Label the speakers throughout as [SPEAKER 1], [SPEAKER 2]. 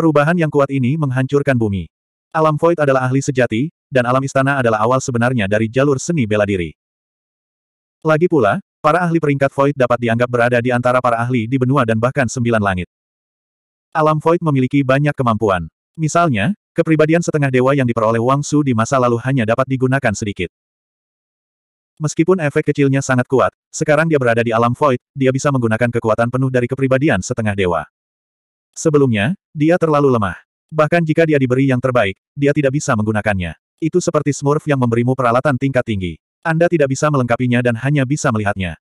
[SPEAKER 1] Perubahan yang kuat ini menghancurkan bumi. Alam Void adalah ahli sejati, dan alam istana adalah awal sebenarnya dari jalur seni bela diri. Lagi pula, para ahli peringkat Void dapat dianggap berada di antara para ahli di benua dan bahkan sembilan langit. Alam Void memiliki banyak kemampuan. Misalnya, kepribadian setengah dewa yang diperoleh Wang Su di masa lalu hanya dapat digunakan sedikit. Meskipun efek kecilnya sangat kuat, sekarang dia berada di alam void, dia bisa menggunakan kekuatan penuh dari kepribadian setengah dewa. Sebelumnya, dia terlalu lemah. Bahkan jika dia diberi yang terbaik, dia tidak bisa menggunakannya. Itu seperti Smurf yang memberimu peralatan tingkat tinggi. Anda tidak bisa melengkapinya dan hanya bisa melihatnya.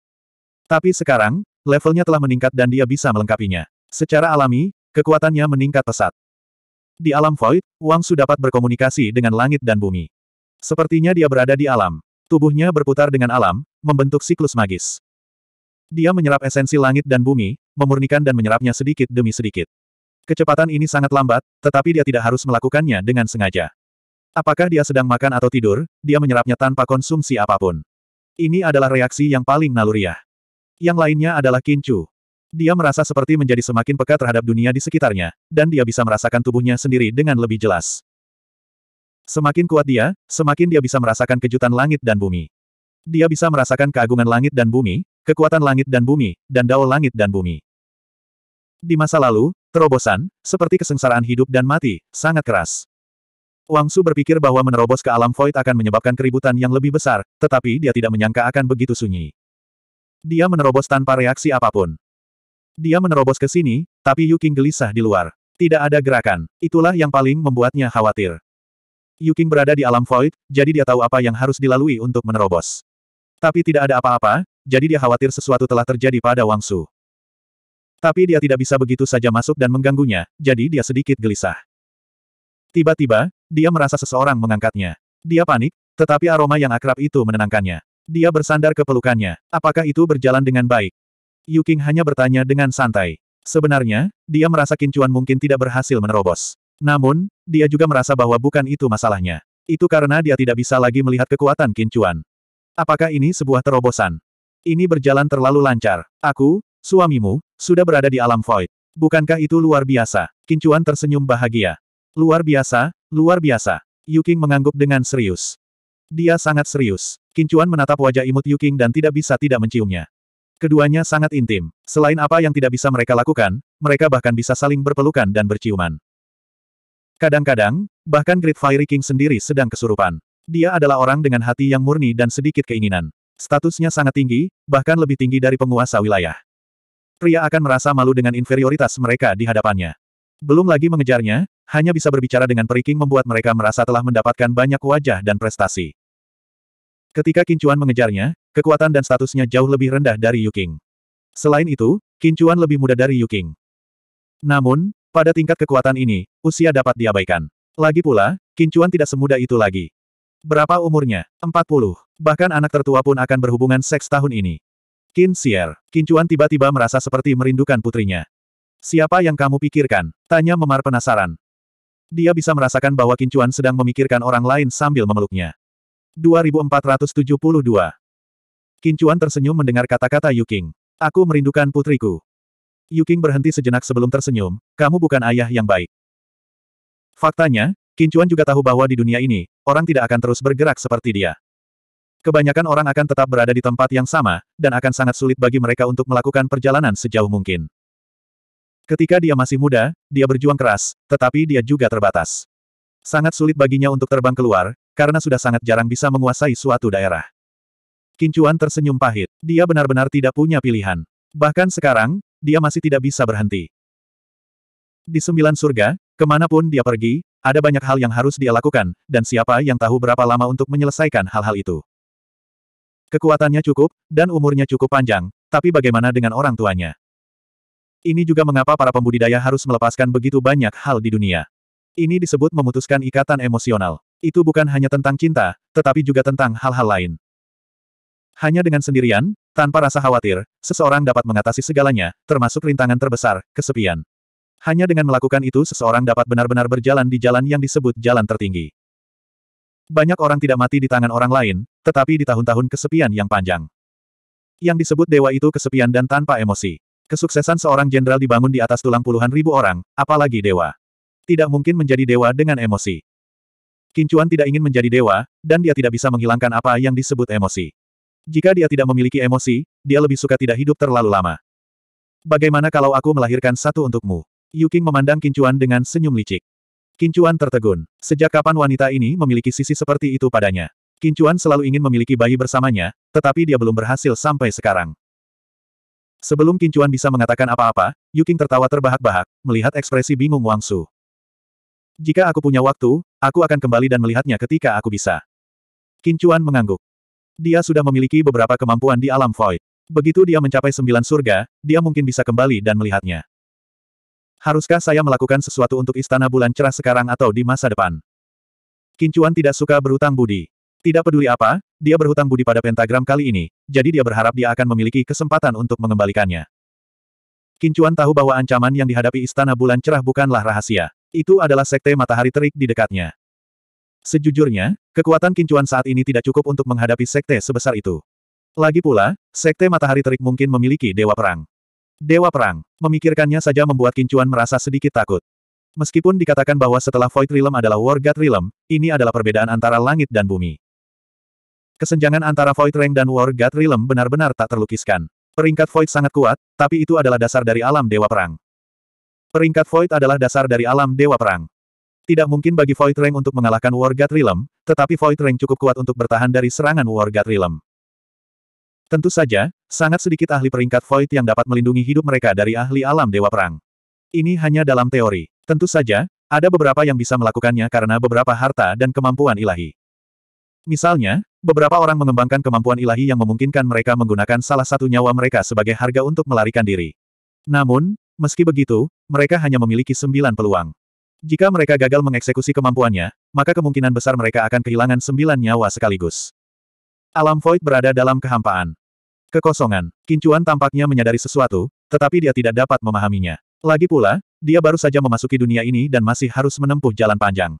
[SPEAKER 1] Tapi sekarang, levelnya telah meningkat dan dia bisa melengkapinya. Secara alami, kekuatannya meningkat pesat. Di alam void, Wang Su dapat berkomunikasi dengan langit dan bumi. Sepertinya dia berada di alam. Tubuhnya berputar dengan alam, membentuk siklus magis. Dia menyerap esensi langit dan bumi, memurnikan dan menyerapnya sedikit demi sedikit. Kecepatan ini sangat lambat, tetapi dia tidak harus melakukannya dengan sengaja. Apakah dia sedang makan atau tidur, dia menyerapnya tanpa konsumsi apapun. Ini adalah reaksi yang paling naluriah. Yang lainnya adalah kincu. Dia merasa seperti menjadi semakin peka terhadap dunia di sekitarnya, dan dia bisa merasakan tubuhnya sendiri dengan lebih jelas. Semakin kuat dia, semakin dia bisa merasakan kejutan langit dan bumi. Dia bisa merasakan keagungan langit dan bumi, kekuatan langit dan bumi, dan dao langit dan bumi. Di masa lalu, terobosan, seperti kesengsaraan hidup dan mati, sangat keras. Wang Su berpikir bahwa menerobos ke alam void akan menyebabkan keributan yang lebih besar, tetapi dia tidak menyangka akan begitu sunyi. Dia menerobos tanpa reaksi apapun. Dia menerobos ke sini, tapi Yuking gelisah di luar. Tidak ada gerakan. Itulah yang paling membuatnya khawatir. Yuking berada di alam void, jadi dia tahu apa yang harus dilalui untuk menerobos. Tapi tidak ada apa-apa, jadi dia khawatir sesuatu telah terjadi pada Wang Su. Tapi dia tidak bisa begitu saja masuk dan mengganggunya, jadi dia sedikit gelisah. Tiba-tiba, dia merasa seseorang mengangkatnya. Dia panik, tetapi aroma yang akrab itu menenangkannya. Dia bersandar ke pelukannya. Apakah itu berjalan dengan baik? Yuking hanya bertanya dengan santai. Sebenarnya, dia merasa kincuan mungkin tidak berhasil menerobos. Namun, dia juga merasa bahwa bukan itu masalahnya. Itu karena dia tidak bisa lagi melihat kekuatan kincuan. Apakah ini sebuah terobosan? Ini berjalan terlalu lancar. Aku, suamimu, sudah berada di alam void. Bukankah itu luar biasa? Kincuan tersenyum bahagia. Luar biasa, luar biasa. Yuking mengangguk dengan serius. Dia sangat serius. Kincuan menatap wajah imut Yuking dan tidak bisa tidak menciumnya. Keduanya sangat intim. Selain apa yang tidak bisa mereka lakukan, mereka bahkan bisa saling berpelukan dan berciuman. Kadang-kadang, bahkan Great Fiery King sendiri sedang kesurupan. Dia adalah orang dengan hati yang murni dan sedikit keinginan. Statusnya sangat tinggi, bahkan lebih tinggi dari penguasa wilayah. Pria akan merasa malu dengan inferioritas mereka di hadapannya. Belum lagi mengejarnya, hanya bisa berbicara dengan periking membuat mereka merasa telah mendapatkan banyak wajah dan prestasi. Ketika Kincuan mengejarnya, kekuatan dan statusnya jauh lebih rendah dari Yuking. Selain itu, Kincuan lebih muda dari Yuking. Namun, pada tingkat kekuatan ini, usia dapat diabaikan. Lagi pula, Kincuan tidak semuda itu lagi. Berapa umurnya? 40. Bahkan anak tertua pun akan berhubungan seks tahun ini. Qin Xier, Kincuan tiba-tiba merasa seperti merindukan putrinya. Siapa yang kamu pikirkan? Tanya Memar penasaran. Dia bisa merasakan bahwa Kincuan sedang memikirkan orang lain sambil memeluknya. 2472 Kincuan tersenyum mendengar kata-kata Yuking. Aku merindukan putriku. Yuking berhenti sejenak sebelum tersenyum, kamu bukan ayah yang baik. Faktanya, Kincuan juga tahu bahwa di dunia ini, orang tidak akan terus bergerak seperti dia. Kebanyakan orang akan tetap berada di tempat yang sama, dan akan sangat sulit bagi mereka untuk melakukan perjalanan sejauh mungkin. Ketika dia masih muda, dia berjuang keras, tetapi dia juga terbatas. Sangat sulit baginya untuk terbang keluar, karena sudah sangat jarang bisa menguasai suatu daerah. Kincuan tersenyum pahit. Dia benar-benar tidak punya pilihan. Bahkan sekarang, dia masih tidak bisa berhenti. Di sembilan surga, kemanapun dia pergi, ada banyak hal yang harus dia lakukan, dan siapa yang tahu berapa lama untuk menyelesaikan hal-hal itu. Kekuatannya cukup, dan umurnya cukup panjang, tapi bagaimana dengan orang tuanya? Ini juga mengapa para pembudidaya harus melepaskan begitu banyak hal di dunia. Ini disebut memutuskan ikatan emosional. Itu bukan hanya tentang cinta, tetapi juga tentang hal-hal lain. Hanya dengan sendirian, tanpa rasa khawatir, seseorang dapat mengatasi segalanya, termasuk rintangan terbesar, kesepian. Hanya dengan melakukan itu seseorang dapat benar-benar berjalan di jalan yang disebut jalan tertinggi. Banyak orang tidak mati di tangan orang lain, tetapi di tahun-tahun kesepian yang panjang. Yang disebut dewa itu kesepian dan tanpa emosi. Kesuksesan seorang jenderal dibangun di atas tulang puluhan ribu orang, apalagi dewa. Tidak mungkin menjadi dewa dengan emosi. Kincuan tidak ingin menjadi dewa, dan dia tidak bisa menghilangkan apa yang disebut emosi. Jika dia tidak memiliki emosi, dia lebih suka tidak hidup terlalu lama. Bagaimana kalau aku melahirkan satu untukmu? Yuking memandang Kincuan dengan senyum licik. Kincuan tertegun. Sejak kapan wanita ini memiliki sisi seperti itu padanya? Kincuan selalu ingin memiliki bayi bersamanya, tetapi dia belum berhasil sampai sekarang. Sebelum Kincuan bisa mengatakan apa-apa, Yuking tertawa terbahak-bahak, melihat ekspresi bingung Wang Su. Jika aku punya waktu, aku akan kembali dan melihatnya ketika aku bisa. Kincuan mengangguk. Dia sudah memiliki beberapa kemampuan di alam void. Begitu dia mencapai sembilan surga, dia mungkin bisa kembali dan melihatnya. Haruskah saya melakukan sesuatu untuk Istana Bulan Cerah sekarang atau di masa depan? Kincuan tidak suka berhutang budi. Tidak peduli apa, dia berhutang budi pada pentagram kali ini, jadi dia berharap dia akan memiliki kesempatan untuk mengembalikannya. Kincuan tahu bahwa ancaman yang dihadapi Istana Bulan Cerah bukanlah rahasia. Itu adalah sekte matahari terik di dekatnya. Sejujurnya, kekuatan Kincuan saat ini tidak cukup untuk menghadapi sekte sebesar itu. Lagi pula, sekte matahari terik mungkin memiliki dewa perang. Dewa Perang. Memikirkannya saja membuat Kincuan merasa sedikit takut. Meskipun dikatakan bahwa setelah Void Realm adalah War God Realm, ini adalah perbedaan antara langit dan bumi. Kesenjangan antara Void Rank dan War God Realm benar-benar tak terlukiskan. Peringkat Void sangat kuat, tapi itu adalah dasar dari alam Dewa Perang. Peringkat Void adalah dasar dari alam Dewa Perang. Tidak mungkin bagi Void Rank untuk mengalahkan War God Realm, tetapi Void Rank cukup kuat untuk bertahan dari serangan War God Realm. Tentu saja, sangat sedikit ahli peringkat Void yang dapat melindungi hidup mereka dari ahli alam Dewa Perang. Ini hanya dalam teori. Tentu saja, ada beberapa yang bisa melakukannya karena beberapa harta dan kemampuan ilahi. Misalnya, beberapa orang mengembangkan kemampuan ilahi yang memungkinkan mereka menggunakan salah satu nyawa mereka sebagai harga untuk melarikan diri. Namun, meski begitu, mereka hanya memiliki sembilan peluang. Jika mereka gagal mengeksekusi kemampuannya, maka kemungkinan besar mereka akan kehilangan sembilan nyawa sekaligus. Alam void berada dalam kehampaan. Kekosongan. Kincuan tampaknya menyadari sesuatu, tetapi dia tidak dapat memahaminya. Lagi pula, dia baru saja memasuki dunia ini dan masih harus menempuh jalan panjang.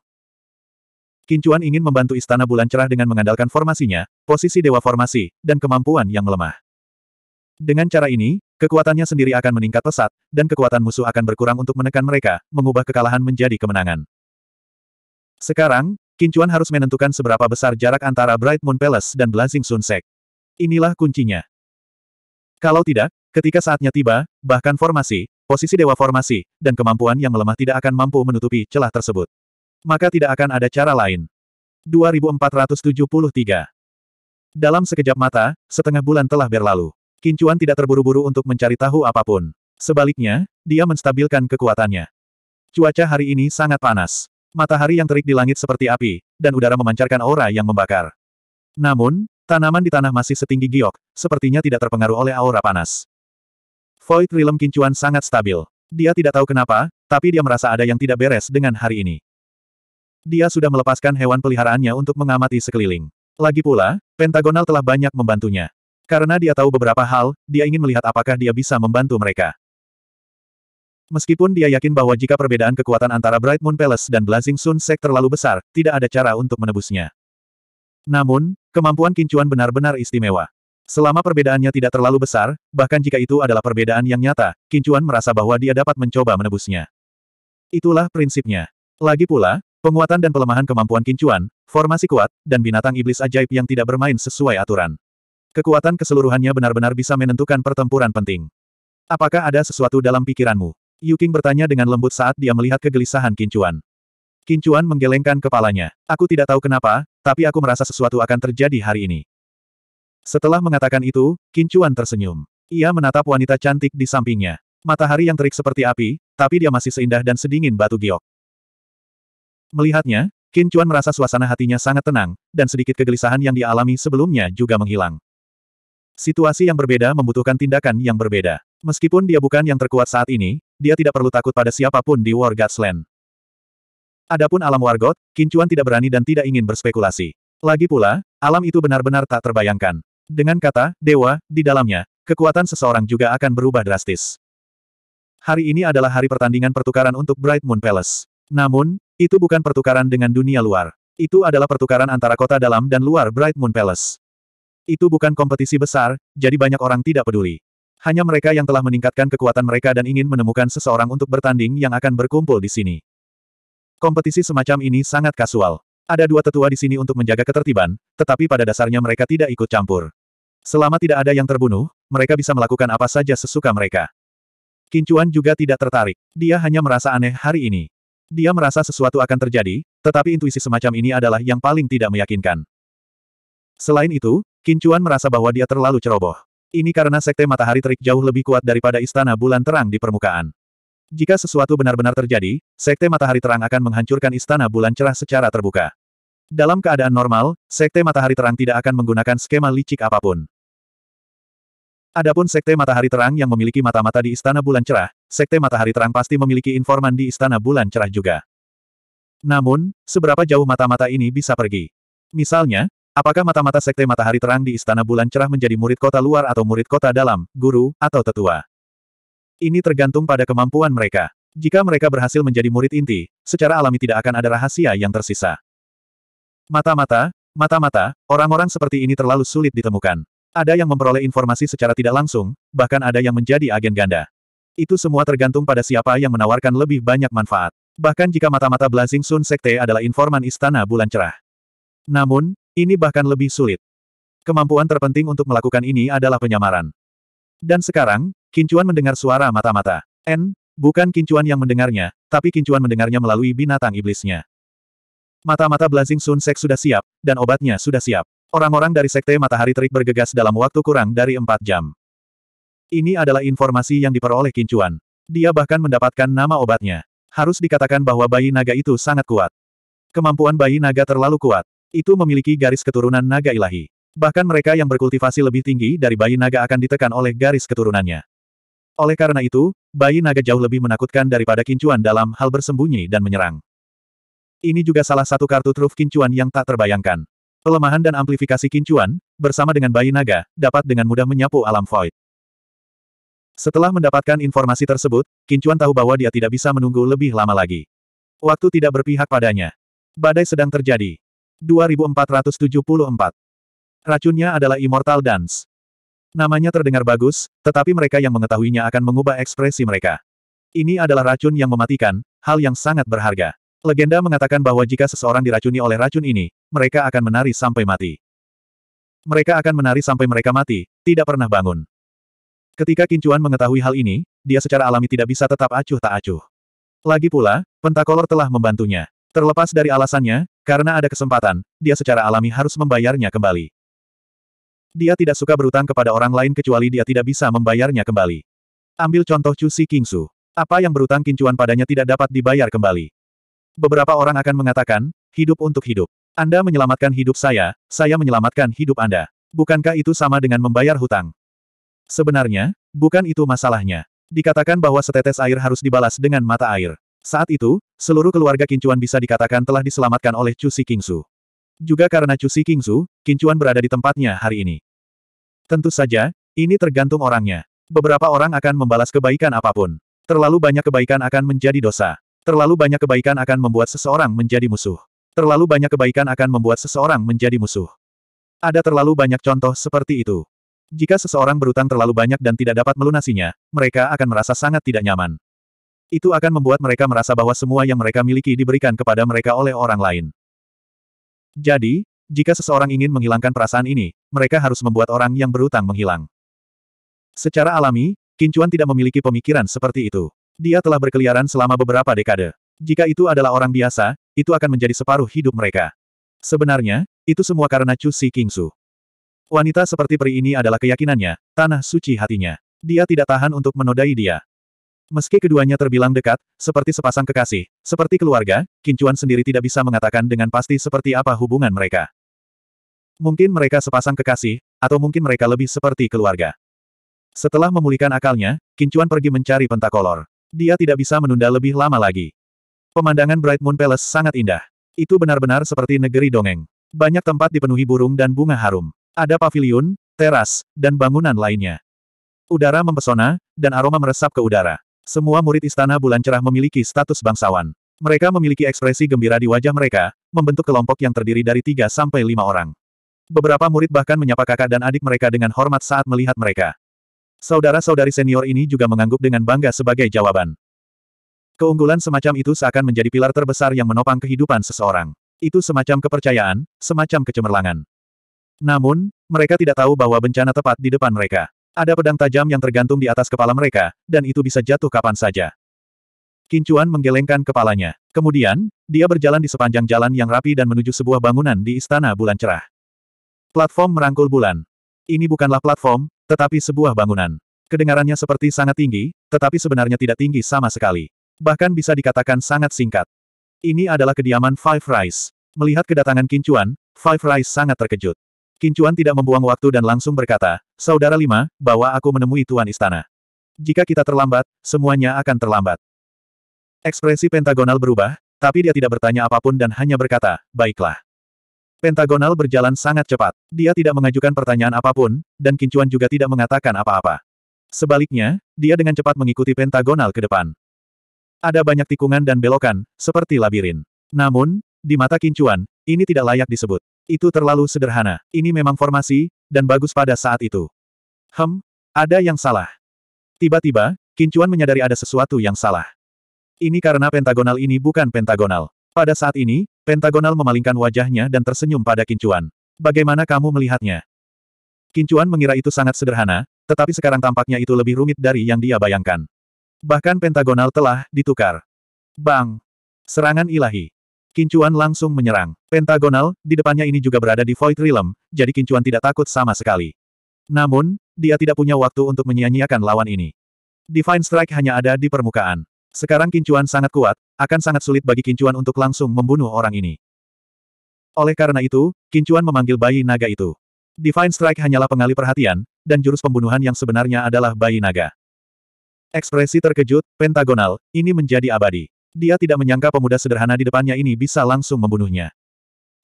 [SPEAKER 1] Kincuan ingin membantu Istana Bulan Cerah dengan mengandalkan formasinya, posisi dewa formasi, dan kemampuan yang melemah. Dengan cara ini, kekuatannya sendiri akan meningkat pesat, dan kekuatan musuh akan berkurang untuk menekan mereka, mengubah kekalahan menjadi kemenangan. Sekarang, Kincuan harus menentukan seberapa besar jarak antara Bright Moon Palace dan Blazing Sunset. Inilah kuncinya. Kalau tidak, ketika saatnya tiba, bahkan formasi, posisi dewa formasi, dan kemampuan yang melemah tidak akan mampu menutupi celah tersebut. Maka tidak akan ada cara lain. 2473 Dalam sekejap mata, setengah bulan telah berlalu. Kincuan tidak terburu-buru untuk mencari tahu apapun. Sebaliknya, dia menstabilkan kekuatannya. Cuaca hari ini sangat panas. Matahari yang terik di langit seperti api, dan udara memancarkan aura yang membakar. Namun, tanaman di tanah masih setinggi giok, sepertinya tidak terpengaruh oleh aura panas. Void Realm Kincuan sangat stabil. Dia tidak tahu kenapa, tapi dia merasa ada yang tidak beres dengan hari ini. Dia sudah melepaskan hewan peliharaannya untuk mengamati sekeliling. Lagi pula, Pentagonal telah banyak membantunya. Karena dia tahu beberapa hal, dia ingin melihat apakah dia bisa membantu mereka. Meskipun dia yakin bahwa jika perbedaan kekuatan antara Bright Moon Palace dan Blazing Sun Sect terlalu besar, tidak ada cara untuk menebusnya. Namun, kemampuan Kincuan benar-benar istimewa. Selama perbedaannya tidak terlalu besar, bahkan jika itu adalah perbedaan yang nyata, Kincuan merasa bahwa dia dapat mencoba menebusnya. Itulah prinsipnya. Lagi pula, penguatan dan pelemahan kemampuan Kincuan, formasi kuat, dan binatang iblis ajaib yang tidak bermain sesuai aturan. Kekuatan keseluruhannya benar-benar bisa menentukan pertempuran penting. Apakah ada sesuatu dalam pikiranmu? Yuking bertanya dengan lembut saat dia melihat kegelisahan Kincuan. Kincuan menggelengkan kepalanya. Aku tidak tahu kenapa, tapi aku merasa sesuatu akan terjadi hari ini. Setelah mengatakan itu, Kincuan tersenyum. Ia menatap wanita cantik di sampingnya. Matahari yang terik seperti api, tapi dia masih seindah dan sedingin batu giok. Melihatnya, Kincuan merasa suasana hatinya sangat tenang, dan sedikit kegelisahan yang dialami sebelumnya juga menghilang. Situasi yang berbeda membutuhkan tindakan yang berbeda. Meskipun dia bukan yang terkuat saat ini, dia tidak perlu takut pada siapapun di War Gods Land. Adapun alam Wargot, Kincuan tidak berani dan tidak ingin berspekulasi. Lagi pula, alam itu benar-benar tak terbayangkan. Dengan kata, dewa, di dalamnya, kekuatan seseorang juga akan berubah drastis. Hari ini adalah hari pertandingan pertukaran untuk Bright Moon Palace. Namun, itu bukan pertukaran dengan dunia luar. Itu adalah pertukaran antara kota dalam dan luar Bright Moon Palace. Itu bukan kompetisi besar, jadi banyak orang tidak peduli. Hanya mereka yang telah meningkatkan kekuatan mereka dan ingin menemukan seseorang untuk bertanding yang akan berkumpul di sini. Kompetisi semacam ini sangat kasual. Ada dua tetua di sini untuk menjaga ketertiban, tetapi pada dasarnya mereka tidak ikut campur. Selama tidak ada yang terbunuh, mereka bisa melakukan apa saja sesuka mereka. Kincuan juga tidak tertarik. Dia hanya merasa aneh hari ini. Dia merasa sesuatu akan terjadi, tetapi intuisi semacam ini adalah yang paling tidak meyakinkan. Selain itu, Kincuan merasa bahwa dia terlalu ceroboh. Ini karena sekte matahari terik jauh lebih kuat daripada istana bulan terang di permukaan. Jika sesuatu benar-benar terjadi, sekte matahari terang akan menghancurkan istana bulan cerah secara terbuka. Dalam keadaan normal, sekte matahari terang tidak akan menggunakan skema licik apapun. Adapun sekte matahari terang yang memiliki mata-mata di istana bulan cerah, sekte matahari terang pasti memiliki informan di istana bulan cerah juga. Namun, seberapa jauh mata-mata ini bisa pergi? Misalnya, Apakah mata-mata sekte matahari terang di Istana Bulan Cerah menjadi murid kota luar atau murid kota dalam, guru, atau tetua? Ini tergantung pada kemampuan mereka. Jika mereka berhasil menjadi murid inti, secara alami tidak akan ada rahasia yang tersisa. Mata-mata, mata-mata, orang-orang seperti ini terlalu sulit ditemukan. Ada yang memperoleh informasi secara tidak langsung, bahkan ada yang menjadi agen ganda. Itu semua tergantung pada siapa yang menawarkan lebih banyak manfaat. Bahkan jika mata-mata Blazing Sun Sekte adalah informan Istana Bulan Cerah. Namun, ini bahkan lebih sulit. Kemampuan terpenting untuk melakukan ini adalah penyamaran. Dan sekarang, Kincuan mendengar suara mata-mata. N, bukan Kincuan yang mendengarnya, tapi Kincuan mendengarnya melalui binatang iblisnya. Mata-mata Blazing Sun Sek sudah siap, dan obatnya sudah siap. Orang-orang dari Sekte Matahari Terik bergegas dalam waktu kurang dari 4 jam. Ini adalah informasi yang diperoleh Kincuan. Dia bahkan mendapatkan nama obatnya. Harus dikatakan bahwa bayi naga itu sangat kuat. Kemampuan bayi naga terlalu kuat. Itu memiliki garis keturunan naga ilahi. Bahkan mereka yang berkultivasi lebih tinggi dari bayi naga akan ditekan oleh garis keturunannya. Oleh karena itu, bayi naga jauh lebih menakutkan daripada kincuan dalam hal bersembunyi dan menyerang. Ini juga salah satu kartu truf kincuan yang tak terbayangkan. Pelemahan dan amplifikasi kincuan, bersama dengan bayi naga, dapat dengan mudah menyapu alam void. Setelah mendapatkan informasi tersebut, Kincuan tahu bahwa dia tidak bisa menunggu lebih lama lagi. Waktu tidak berpihak padanya. Badai sedang terjadi. 2474. Racunnya adalah Immortal Dance. Namanya terdengar bagus, tetapi mereka yang mengetahuinya akan mengubah ekspresi mereka. Ini adalah racun yang mematikan, hal yang sangat berharga. Legenda mengatakan bahwa jika seseorang diracuni oleh racun ini, mereka akan menari sampai mati. Mereka akan menari sampai mereka mati, tidak pernah bangun. Ketika Kincuan mengetahui hal ini, dia secara alami tidak bisa tetap acuh tak acuh. Lagi pula, Pentakolor telah membantunya. Terlepas dari alasannya, karena ada kesempatan, dia secara alami harus membayarnya kembali. Dia tidak suka berutang kepada orang lain kecuali dia tidak bisa membayarnya kembali. Ambil contoh Chu Si Kingsu. Apa yang berutang kincuan padanya tidak dapat dibayar kembali. Beberapa orang akan mengatakan, hidup untuk hidup. Anda menyelamatkan hidup saya, saya menyelamatkan hidup Anda. Bukankah itu sama dengan membayar hutang? Sebenarnya, bukan itu masalahnya. Dikatakan bahwa setetes air harus dibalas dengan mata air. Saat itu, seluruh keluarga Kincuan bisa dikatakan telah diselamatkan oleh Cusi Kingsu. Juga karena Cusi Kingsu, Kincuan berada di tempatnya hari ini. Tentu saja, ini tergantung orangnya. Beberapa orang akan membalas kebaikan apapun. Terlalu banyak kebaikan akan menjadi dosa. Terlalu banyak kebaikan akan membuat seseorang menjadi musuh. Terlalu banyak kebaikan akan membuat seseorang menjadi musuh. Ada terlalu banyak contoh seperti itu. Jika seseorang berutang terlalu banyak dan tidak dapat melunasinya, mereka akan merasa sangat tidak nyaman. Itu akan membuat mereka merasa bahwa semua yang mereka miliki diberikan kepada mereka oleh orang lain. Jadi, jika seseorang ingin menghilangkan perasaan ini, mereka harus membuat orang yang berutang menghilang. Secara alami, Kincuan tidak memiliki pemikiran seperti itu. Dia telah berkeliaran selama beberapa dekade. Jika itu adalah orang biasa, itu akan menjadi separuh hidup mereka. Sebenarnya, itu semua karena Chu Si Kingsu. Wanita seperti peri ini adalah keyakinannya, tanah suci hatinya. Dia tidak tahan untuk menodai dia. Meski keduanya terbilang dekat, seperti sepasang kekasih, seperti keluarga, Kincuan sendiri tidak bisa mengatakan dengan pasti seperti apa hubungan mereka. Mungkin mereka sepasang kekasih, atau mungkin mereka lebih seperti keluarga. Setelah memulihkan akalnya, Kincuan pergi mencari pentakolor. Dia tidak bisa menunda lebih lama lagi. Pemandangan Bright Moon Palace sangat indah. Itu benar-benar seperti negeri dongeng. Banyak tempat dipenuhi burung dan bunga harum. Ada paviliun, teras, dan bangunan lainnya. Udara mempesona, dan aroma meresap ke udara. Semua murid Istana Bulan Cerah memiliki status bangsawan. Mereka memiliki ekspresi gembira di wajah mereka, membentuk kelompok yang terdiri dari tiga sampai lima orang. Beberapa murid bahkan menyapa kakak dan adik mereka dengan hormat saat melihat mereka. Saudara-saudari senior ini juga mengangguk dengan bangga sebagai jawaban. Keunggulan semacam itu seakan menjadi pilar terbesar yang menopang kehidupan seseorang. Itu semacam kepercayaan, semacam kecemerlangan. Namun, mereka tidak tahu bahwa bencana tepat di depan mereka. Ada pedang tajam yang tergantung di atas kepala mereka, dan itu bisa jatuh kapan saja. Kincuan menggelengkan kepalanya. Kemudian, dia berjalan di sepanjang jalan yang rapi dan menuju sebuah bangunan di Istana Bulan Cerah. Platform merangkul bulan. Ini bukanlah platform, tetapi sebuah bangunan. Kedengarannya seperti sangat tinggi, tetapi sebenarnya tidak tinggi sama sekali. Bahkan bisa dikatakan sangat singkat. Ini adalah kediaman Five Rise. Melihat kedatangan Kincuan, Five Rise sangat terkejut. Kincuan tidak membuang waktu dan langsung berkata, Saudara lima, bawa aku menemui Tuan Istana. Jika kita terlambat, semuanya akan terlambat. Ekspresi pentagonal berubah, tapi dia tidak bertanya apapun dan hanya berkata, baiklah. Pentagonal berjalan sangat cepat. Dia tidak mengajukan pertanyaan apapun, dan Kincuan juga tidak mengatakan apa-apa. Sebaliknya, dia dengan cepat mengikuti pentagonal ke depan. Ada banyak tikungan dan belokan, seperti labirin. Namun, di mata Kincuan, ini tidak layak disebut. Itu terlalu sederhana. Ini memang formasi, dan bagus pada saat itu. Hem, ada yang salah. Tiba-tiba, Kincuan menyadari ada sesuatu yang salah. Ini karena pentagonal ini bukan pentagonal. Pada saat ini, pentagonal memalingkan wajahnya dan tersenyum pada Kincuan. Bagaimana kamu melihatnya? Kincuan mengira itu sangat sederhana, tetapi sekarang tampaknya itu lebih rumit dari yang dia bayangkan. Bahkan pentagonal telah ditukar. Bang! Serangan ilahi. Kincuan langsung menyerang. Pentagonal, di depannya ini juga berada di Void Realm, jadi Kincuan tidak takut sama sekali. Namun, dia tidak punya waktu untuk menyia-nyiakan lawan ini. Divine Strike hanya ada di permukaan. Sekarang Kincuan sangat kuat, akan sangat sulit bagi Kincuan untuk langsung membunuh orang ini. Oleh karena itu, Kincuan memanggil bayi naga itu. Divine Strike hanyalah pengalih perhatian, dan jurus pembunuhan yang sebenarnya adalah bayi naga. Ekspresi terkejut, pentagonal, ini menjadi abadi. Dia tidak menyangka pemuda sederhana di depannya ini bisa langsung membunuhnya.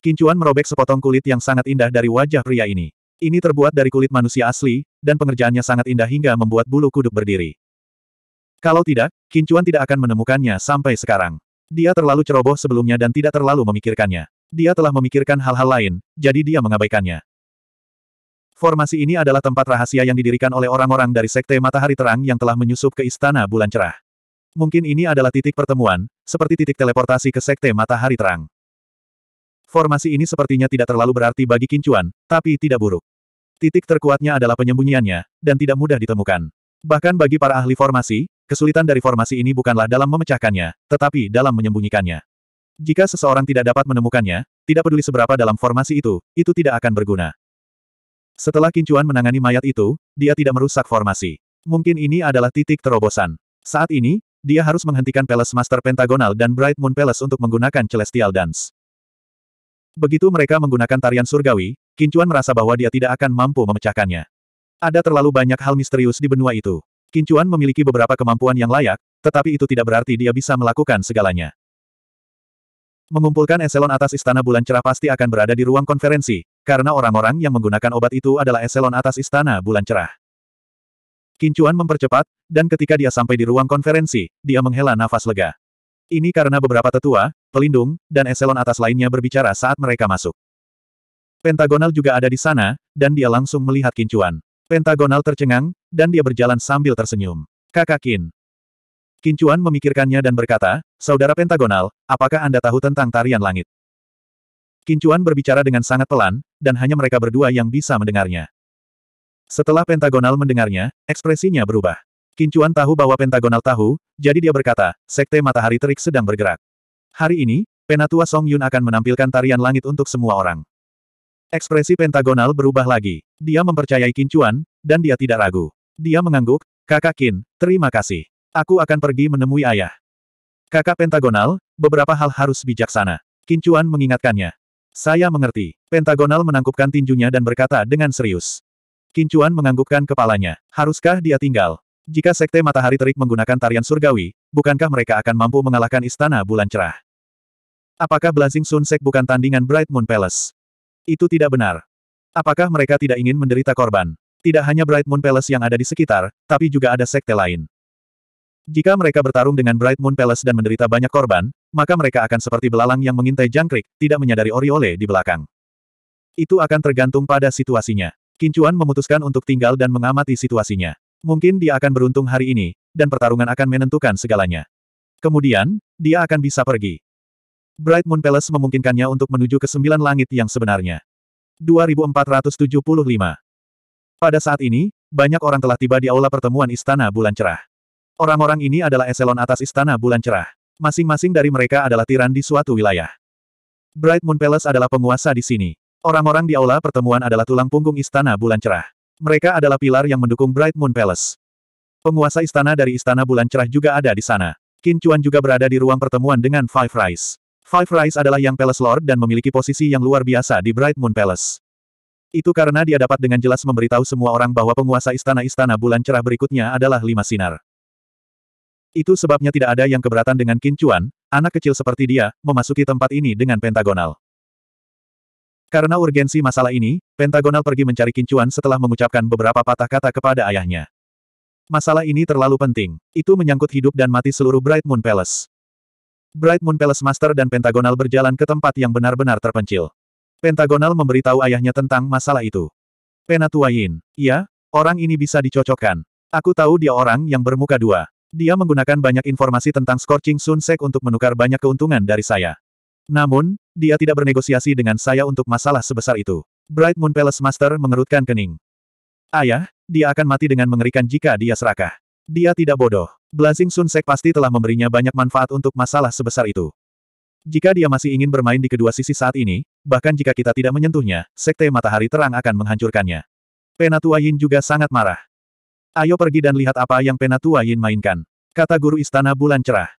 [SPEAKER 1] Kincuan merobek sepotong kulit yang sangat indah dari wajah pria ini. Ini terbuat dari kulit manusia asli, dan pengerjaannya sangat indah hingga membuat bulu kuduk berdiri. Kalau tidak, Kincuan tidak akan menemukannya sampai sekarang. Dia terlalu ceroboh sebelumnya dan tidak terlalu memikirkannya. Dia telah memikirkan hal-hal lain, jadi dia mengabaikannya. Formasi ini adalah tempat rahasia yang didirikan oleh orang-orang dari Sekte Matahari Terang yang telah menyusup ke Istana Bulan Cerah. Mungkin ini adalah titik pertemuan, seperti titik teleportasi ke Sekte Matahari Terang. Formasi ini sepertinya tidak terlalu berarti bagi Kincuan, tapi tidak buruk. Titik terkuatnya adalah penyembunyiannya, dan tidak mudah ditemukan. Bahkan bagi para ahli formasi, kesulitan dari formasi ini bukanlah dalam memecahkannya, tetapi dalam menyembunyikannya. Jika seseorang tidak dapat menemukannya, tidak peduli seberapa dalam formasi itu, itu tidak akan berguna. Setelah Kincuan menangani mayat itu, dia tidak merusak formasi. Mungkin ini adalah titik terobosan. Saat ini, dia harus menghentikan Peles Master Pentagonal dan Bright Moon Palace untuk menggunakan Celestial Dance. Begitu mereka menggunakan tarian surgawi, Kincuan merasa bahwa dia tidak akan mampu memecahkannya. Ada terlalu banyak hal misterius di benua itu. Kincuan memiliki beberapa kemampuan yang layak, tetapi itu tidak berarti dia bisa melakukan segalanya. Mengumpulkan eselon atas Istana Bulan Cerah pasti akan berada di ruang konferensi, karena orang-orang yang menggunakan obat itu adalah eselon atas Istana Bulan Cerah. Kincuan mempercepat, dan ketika dia sampai di ruang konferensi, dia menghela nafas lega. Ini karena beberapa tetua, pelindung, dan eselon atas lainnya berbicara saat mereka masuk. Pentagonal juga ada di sana, dan dia langsung melihat Kincuan. Pentagonal tercengang, dan dia berjalan sambil tersenyum. Kakak Kin. Kincuan memikirkannya dan berkata, Saudara Pentagonal, apakah Anda tahu tentang tarian langit? Kincuan berbicara dengan sangat pelan, dan hanya mereka berdua yang bisa mendengarnya. Setelah Pentagonal mendengarnya, ekspresinya berubah. Kincuan tahu bahwa Pentagonal tahu, jadi dia berkata, Sekte Matahari Terik sedang bergerak. Hari ini, Penatua Song Yun akan menampilkan tarian langit untuk semua orang. Ekspresi Pentagonal berubah lagi. Dia mempercayai Kincuan, dan dia tidak ragu. Dia mengangguk, Kakak Kin, terima kasih. Aku akan pergi menemui ayah. Kakak Pentagonal, beberapa hal harus bijaksana. Kincuan mengingatkannya. Saya mengerti. Pentagonal menangkupkan tinjunya dan berkata dengan serius. Kincuan menganggukkan kepalanya. Haruskah dia tinggal? Jika Sekte Matahari Terik menggunakan tarian surgawi, bukankah mereka akan mampu mengalahkan Istana Bulan Cerah? Apakah Blazing Sun Sek bukan tandingan Bright Moon Palace? Itu tidak benar. Apakah mereka tidak ingin menderita korban? Tidak hanya Bright Moon Palace yang ada di sekitar, tapi juga ada sekte lain. Jika mereka bertarung dengan Bright Moon Palace dan menderita banyak korban, maka mereka akan seperti belalang yang mengintai jangkrik, tidak menyadari Oriole di belakang. Itu akan tergantung pada situasinya. Kincuan memutuskan untuk tinggal dan mengamati situasinya. Mungkin dia akan beruntung hari ini, dan pertarungan akan menentukan segalanya. Kemudian, dia akan bisa pergi. Bright Moon Palace memungkinkannya untuk menuju ke sembilan langit yang sebenarnya. 2475 Pada saat ini, banyak orang telah tiba di aula pertemuan Istana Bulan Cerah. Orang-orang ini adalah eselon atas Istana Bulan Cerah. Masing-masing dari mereka adalah tiran di suatu wilayah. Bright Moon Palace adalah penguasa di sini. Orang-orang di aula pertemuan adalah tulang punggung istana bulan cerah. Mereka adalah pilar yang mendukung Bright Moon Palace. Penguasa istana dari istana bulan cerah juga ada di sana. Qin Chuan juga berada di ruang pertemuan dengan Five Rise. Five Rise adalah yang Palace Lord dan memiliki posisi yang luar biasa di Bright Moon Palace. Itu karena dia dapat dengan jelas memberitahu semua orang bahwa penguasa istana-istana bulan cerah berikutnya adalah Lima Sinar. Itu sebabnya tidak ada yang keberatan dengan Qin Chuan, anak kecil seperti dia, memasuki tempat ini dengan pentagonal. Karena urgensi masalah ini, Pentagonal pergi mencari kincuan setelah mengucapkan beberapa patah kata kepada ayahnya. Masalah ini terlalu penting. Itu menyangkut hidup dan mati seluruh Bright Moon Palace. Bright Moon Palace Master dan Pentagonal berjalan ke tempat yang benar-benar terpencil. Pentagonal memberitahu ayahnya tentang masalah itu. Penatua Yin. ya, orang ini bisa dicocokkan. Aku tahu dia orang yang bermuka dua. Dia menggunakan banyak informasi tentang Scorching Sunsek untuk menukar banyak keuntungan dari saya. Namun, dia tidak bernegosiasi dengan saya untuk masalah sebesar itu. Bright Moon Palace Master mengerutkan kening. Ayah, dia akan mati dengan mengerikan jika dia serakah. Dia tidak bodoh. Blazing Sun pasti telah memberinya banyak manfaat untuk masalah sebesar itu. Jika dia masih ingin bermain di kedua sisi saat ini, bahkan jika kita tidak menyentuhnya, Sekte Matahari Terang akan menghancurkannya. Penatua Yin juga sangat marah. Ayo pergi dan lihat apa yang Penatua Yin mainkan. Kata Guru Istana Bulan Cerah.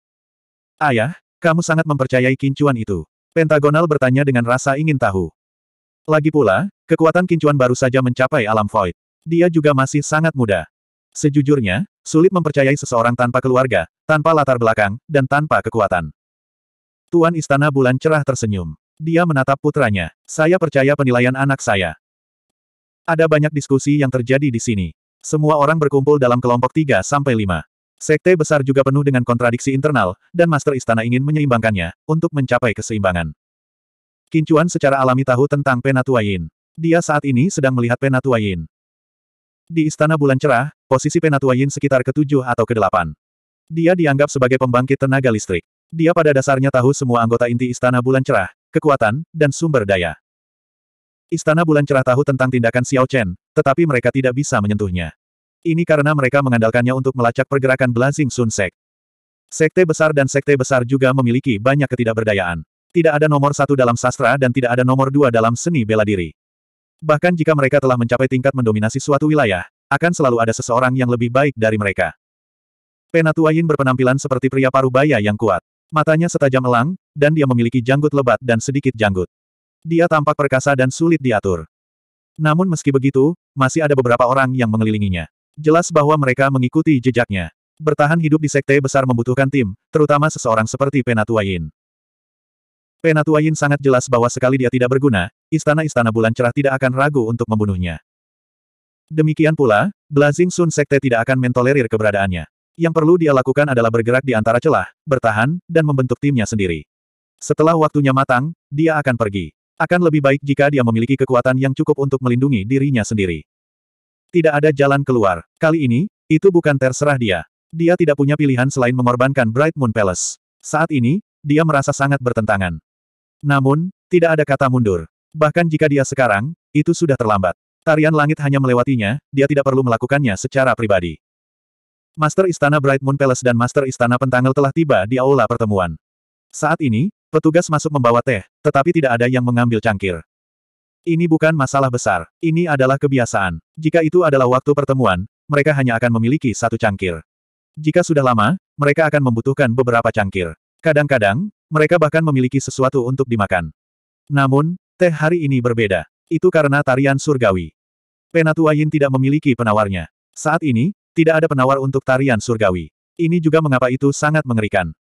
[SPEAKER 1] Ayah, kamu sangat mempercayai kincuan itu. Pentagonal bertanya dengan rasa ingin tahu. Lagi pula, kekuatan kincuan baru saja mencapai alam void. Dia juga masih sangat muda. Sejujurnya, sulit mempercayai seseorang tanpa keluarga, tanpa latar belakang, dan tanpa kekuatan. Tuan Istana Bulan Cerah tersenyum. Dia menatap putranya. Saya percaya penilaian anak saya. Ada banyak diskusi yang terjadi di sini. Semua orang berkumpul dalam kelompok 3 sampai 5. Sekte besar juga penuh dengan kontradiksi internal, dan Master Istana ingin menyeimbangkannya, untuk mencapai keseimbangan. Kincuan secara alami tahu tentang Penatua Yin. Dia saat ini sedang melihat Penatua Yin. Di Istana Bulan Cerah, posisi Penatua Yin sekitar ke-7 atau ke-8. Dia dianggap sebagai pembangkit tenaga listrik. Dia pada dasarnya tahu semua anggota inti Istana Bulan Cerah, kekuatan, dan sumber daya. Istana Bulan Cerah tahu tentang tindakan Xiao Chen, tetapi mereka tidak bisa menyentuhnya. Ini karena mereka mengandalkannya untuk melacak pergerakan Blazing Sun Sek. Sekte besar dan sekte besar juga memiliki banyak ketidakberdayaan. Tidak ada nomor satu dalam sastra dan tidak ada nomor dua dalam seni bela diri. Bahkan jika mereka telah mencapai tingkat mendominasi suatu wilayah, akan selalu ada seseorang yang lebih baik dari mereka. Penatua Yin berpenampilan seperti pria parubaya yang kuat. Matanya setajam elang, dan dia memiliki janggut lebat dan sedikit janggut. Dia tampak perkasa dan sulit diatur. Namun meski begitu, masih ada beberapa orang yang mengelilinginya. Jelas bahwa mereka mengikuti jejaknya. Bertahan hidup di sekte besar membutuhkan tim, terutama seseorang seperti Penatua Yin. Penatua Yin sangat jelas bahwa sekali dia tidak berguna, istana-istana bulan cerah tidak akan ragu untuk membunuhnya. Demikian pula, Blazing Sun Sekte tidak akan mentolerir keberadaannya. Yang perlu dia lakukan adalah bergerak di antara celah, bertahan, dan membentuk timnya sendiri. Setelah waktunya matang, dia akan pergi. Akan lebih baik jika dia memiliki kekuatan yang cukup untuk melindungi dirinya sendiri. Tidak ada jalan keluar. Kali ini, itu bukan terserah dia. Dia tidak punya pilihan selain mengorbankan Bright Moon Palace. Saat ini, dia merasa sangat bertentangan. Namun, tidak ada kata mundur. Bahkan jika dia sekarang, itu sudah terlambat. Tarian langit hanya melewatinya, dia tidak perlu melakukannya secara pribadi. Master Istana Bright Moon Palace dan Master Istana Pentangel telah tiba di aula pertemuan. Saat ini, petugas masuk membawa teh, tetapi tidak ada yang mengambil cangkir. Ini bukan masalah besar, ini adalah kebiasaan. Jika itu adalah waktu pertemuan, mereka hanya akan memiliki satu cangkir. Jika sudah lama, mereka akan membutuhkan beberapa cangkir. Kadang-kadang, mereka bahkan memiliki sesuatu untuk dimakan. Namun, teh hari ini berbeda. Itu karena tarian surgawi. Penatua Yin tidak memiliki penawarnya. Saat ini, tidak ada penawar untuk tarian surgawi. Ini juga mengapa itu sangat mengerikan.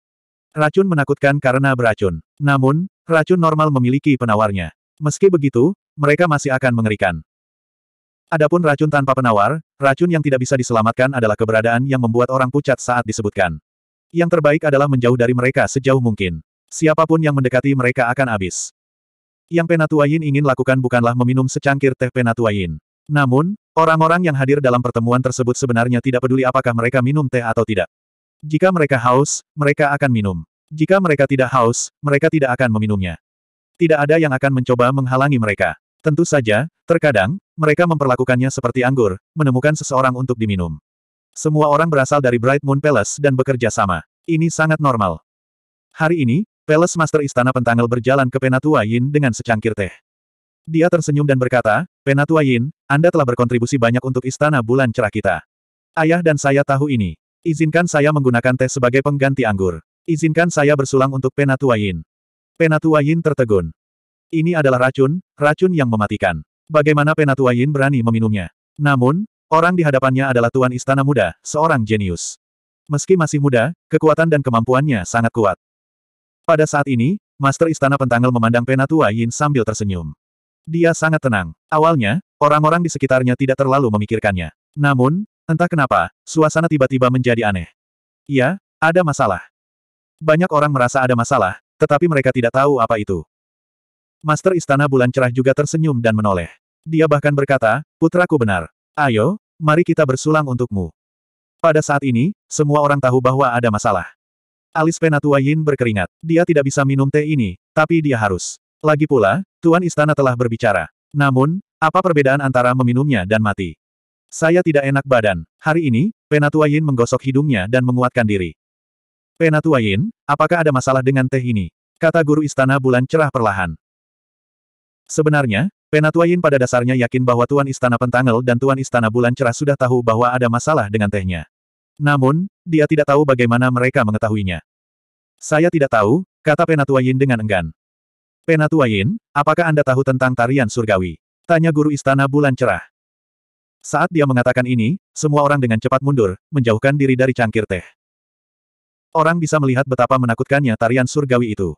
[SPEAKER 1] Racun menakutkan karena beracun. Namun, racun normal memiliki penawarnya. Meski begitu, mereka masih akan mengerikan. Adapun racun tanpa penawar, racun yang tidak bisa diselamatkan adalah keberadaan yang membuat orang pucat saat disebutkan. Yang terbaik adalah menjauh dari mereka sejauh mungkin. Siapapun yang mendekati mereka akan habis. Yang Penatuayin ingin lakukan bukanlah meminum secangkir teh Penatuayin. Namun, orang-orang yang hadir dalam pertemuan tersebut sebenarnya tidak peduli apakah mereka minum teh atau tidak. Jika mereka haus, mereka akan minum. Jika mereka tidak haus, mereka tidak akan meminumnya. Tidak ada yang akan mencoba menghalangi mereka. Tentu saja, terkadang, mereka memperlakukannya seperti anggur, menemukan seseorang untuk diminum. Semua orang berasal dari Bright Moon Palace dan bekerja sama. Ini sangat normal. Hari ini, Palace Master Istana Pentangel berjalan ke Penatua Yin dengan secangkir teh. Dia tersenyum dan berkata, Penatua Yin, Anda telah berkontribusi banyak untuk Istana Bulan Cerah kita. Ayah dan saya tahu ini. Izinkan saya menggunakan teh sebagai pengganti anggur. Izinkan saya bersulang untuk Penatua Yin. Penatua Yin tertegun. Ini adalah racun, racun yang mematikan. Bagaimana Penatua Yin berani meminumnya? Namun, orang di hadapannya adalah Tuan Istana Muda, seorang jenius. Meski masih muda, kekuatan dan kemampuannya sangat kuat. Pada saat ini, Master Istana Pentangel memandang Penatua Yin sambil tersenyum. Dia sangat tenang. Awalnya, orang-orang di sekitarnya tidak terlalu memikirkannya. Namun, entah kenapa, suasana tiba-tiba menjadi aneh. Ya, ada masalah. Banyak orang merasa ada masalah, tetapi mereka tidak tahu apa itu. Master Istana Bulan Cerah juga tersenyum dan menoleh. Dia bahkan berkata, putraku benar. Ayo, mari kita bersulang untukmu. Pada saat ini, semua orang tahu bahwa ada masalah. Alis Penatua Yin berkeringat. Dia tidak bisa minum teh ini, tapi dia harus. Lagi pula, Tuan Istana telah berbicara. Namun, apa perbedaan antara meminumnya dan mati? Saya tidak enak badan. Hari ini, Penatua Yin menggosok hidungnya dan menguatkan diri. Penatua Yin, apakah ada masalah dengan teh ini? Kata guru istana bulan cerah perlahan. Sebenarnya, Penatua Yin pada dasarnya yakin bahwa Tuan Istana Pentangel dan Tuan Istana Bulan Cerah sudah tahu bahwa ada masalah dengan tehnya. Namun, dia tidak tahu bagaimana mereka mengetahuinya. Saya tidak tahu, kata Penatua Yin dengan enggan. Penatua Yin, apakah Anda tahu tentang tarian surgawi? Tanya guru Istana Bulan Cerah. Saat dia mengatakan ini, semua orang dengan cepat mundur, menjauhkan diri dari cangkir teh. Orang bisa melihat betapa menakutkannya tarian surgawi itu.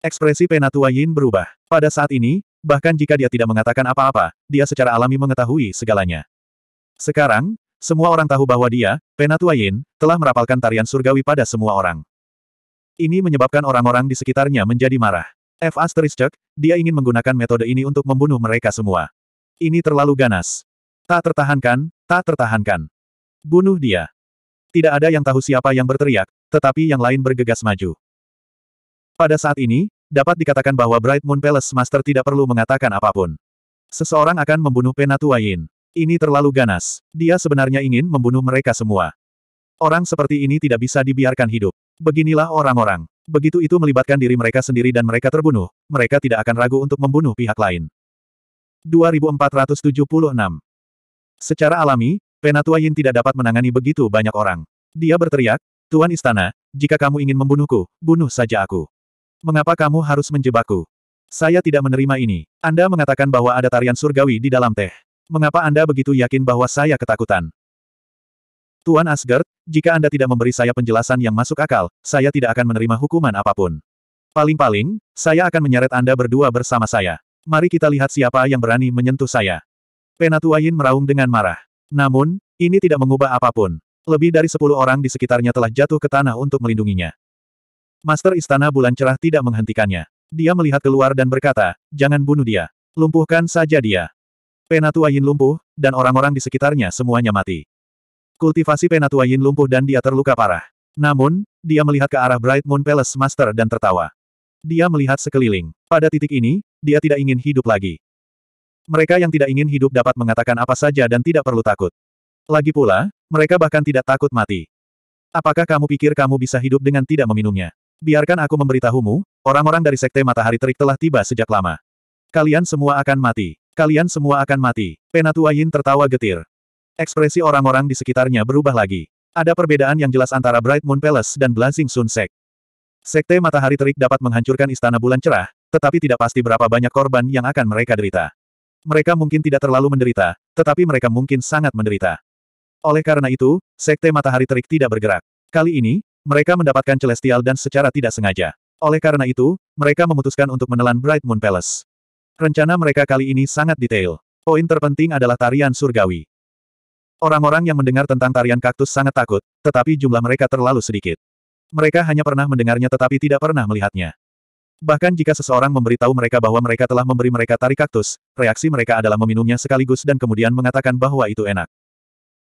[SPEAKER 1] Ekspresi Penatua Yin berubah. Pada saat ini, Bahkan jika dia tidak mengatakan apa-apa, dia secara alami mengetahui segalanya. Sekarang, semua orang tahu bahwa dia, Penatua Yin, telah merapalkan tarian surgawi pada semua orang. Ini menyebabkan orang-orang di sekitarnya menjadi marah. F. Asterisk, dia ingin menggunakan metode ini untuk membunuh mereka semua. Ini terlalu ganas. Tak tertahankan, tak tertahankan. Bunuh dia. Tidak ada yang tahu siapa yang berteriak, tetapi yang lain bergegas maju. Pada saat ini, Dapat dikatakan bahwa Bright Moon Palace Master tidak perlu mengatakan apapun. Seseorang akan membunuh Penatua Yin. Ini terlalu ganas. Dia sebenarnya ingin membunuh mereka semua. Orang seperti ini tidak bisa dibiarkan hidup. Beginilah orang-orang. Begitu itu melibatkan diri mereka sendiri dan mereka terbunuh, mereka tidak akan ragu untuk membunuh pihak lain. 2476 Secara alami, Penatua Yin tidak dapat menangani begitu banyak orang. Dia berteriak, Tuan Istana, jika kamu ingin membunuhku, bunuh saja aku. Mengapa kamu harus menjebakku? Saya tidak menerima ini. Anda mengatakan bahwa ada tarian surgawi di dalam teh. Mengapa Anda begitu yakin bahwa saya ketakutan? Tuan Asgard, jika Anda tidak memberi saya penjelasan yang masuk akal, saya tidak akan menerima hukuman apapun. Paling-paling, saya akan menyeret Anda berdua bersama saya. Mari kita lihat siapa yang berani menyentuh saya. Penatua Yin meraung dengan marah. Namun, ini tidak mengubah apapun. Lebih dari sepuluh orang di sekitarnya telah jatuh ke tanah untuk melindunginya. Master Istana Bulan Cerah tidak menghentikannya. Dia melihat keluar dan berkata, jangan bunuh dia. Lumpuhkan saja dia. Penatua Yin lumpuh, dan orang-orang di sekitarnya semuanya mati. Kultivasi Penatua Yin lumpuh dan dia terluka parah. Namun, dia melihat ke arah Bright Moon Palace Master dan tertawa. Dia melihat sekeliling. Pada titik ini, dia tidak ingin hidup lagi. Mereka yang tidak ingin hidup dapat mengatakan apa saja dan tidak perlu takut. Lagi pula, mereka bahkan tidak takut mati. Apakah kamu pikir kamu bisa hidup dengan tidak meminumnya? Biarkan aku memberitahumu, orang-orang dari Sekte Matahari Terik telah tiba sejak lama. Kalian semua akan mati. Kalian semua akan mati. Penatua Yin tertawa getir. Ekspresi orang-orang di sekitarnya berubah lagi. Ada perbedaan yang jelas antara Bright Moon Palace dan Blazing Sun Sect. Sekte Matahari Terik dapat menghancurkan Istana Bulan Cerah, tetapi tidak pasti berapa banyak korban yang akan mereka derita. Mereka mungkin tidak terlalu menderita, tetapi mereka mungkin sangat menderita. Oleh karena itu, Sekte Matahari Terik tidak bergerak. Kali ini, mereka mendapatkan Celestial dan secara tidak sengaja. Oleh karena itu, mereka memutuskan untuk menelan Bright Moon Palace. Rencana mereka kali ini sangat detail. Poin terpenting adalah tarian surgawi. Orang-orang yang mendengar tentang tarian kaktus sangat takut, tetapi jumlah mereka terlalu sedikit. Mereka hanya pernah mendengarnya tetapi tidak pernah melihatnya. Bahkan jika seseorang memberitahu mereka bahwa mereka telah memberi mereka tari kaktus, reaksi mereka adalah meminumnya sekaligus dan kemudian mengatakan bahwa itu enak.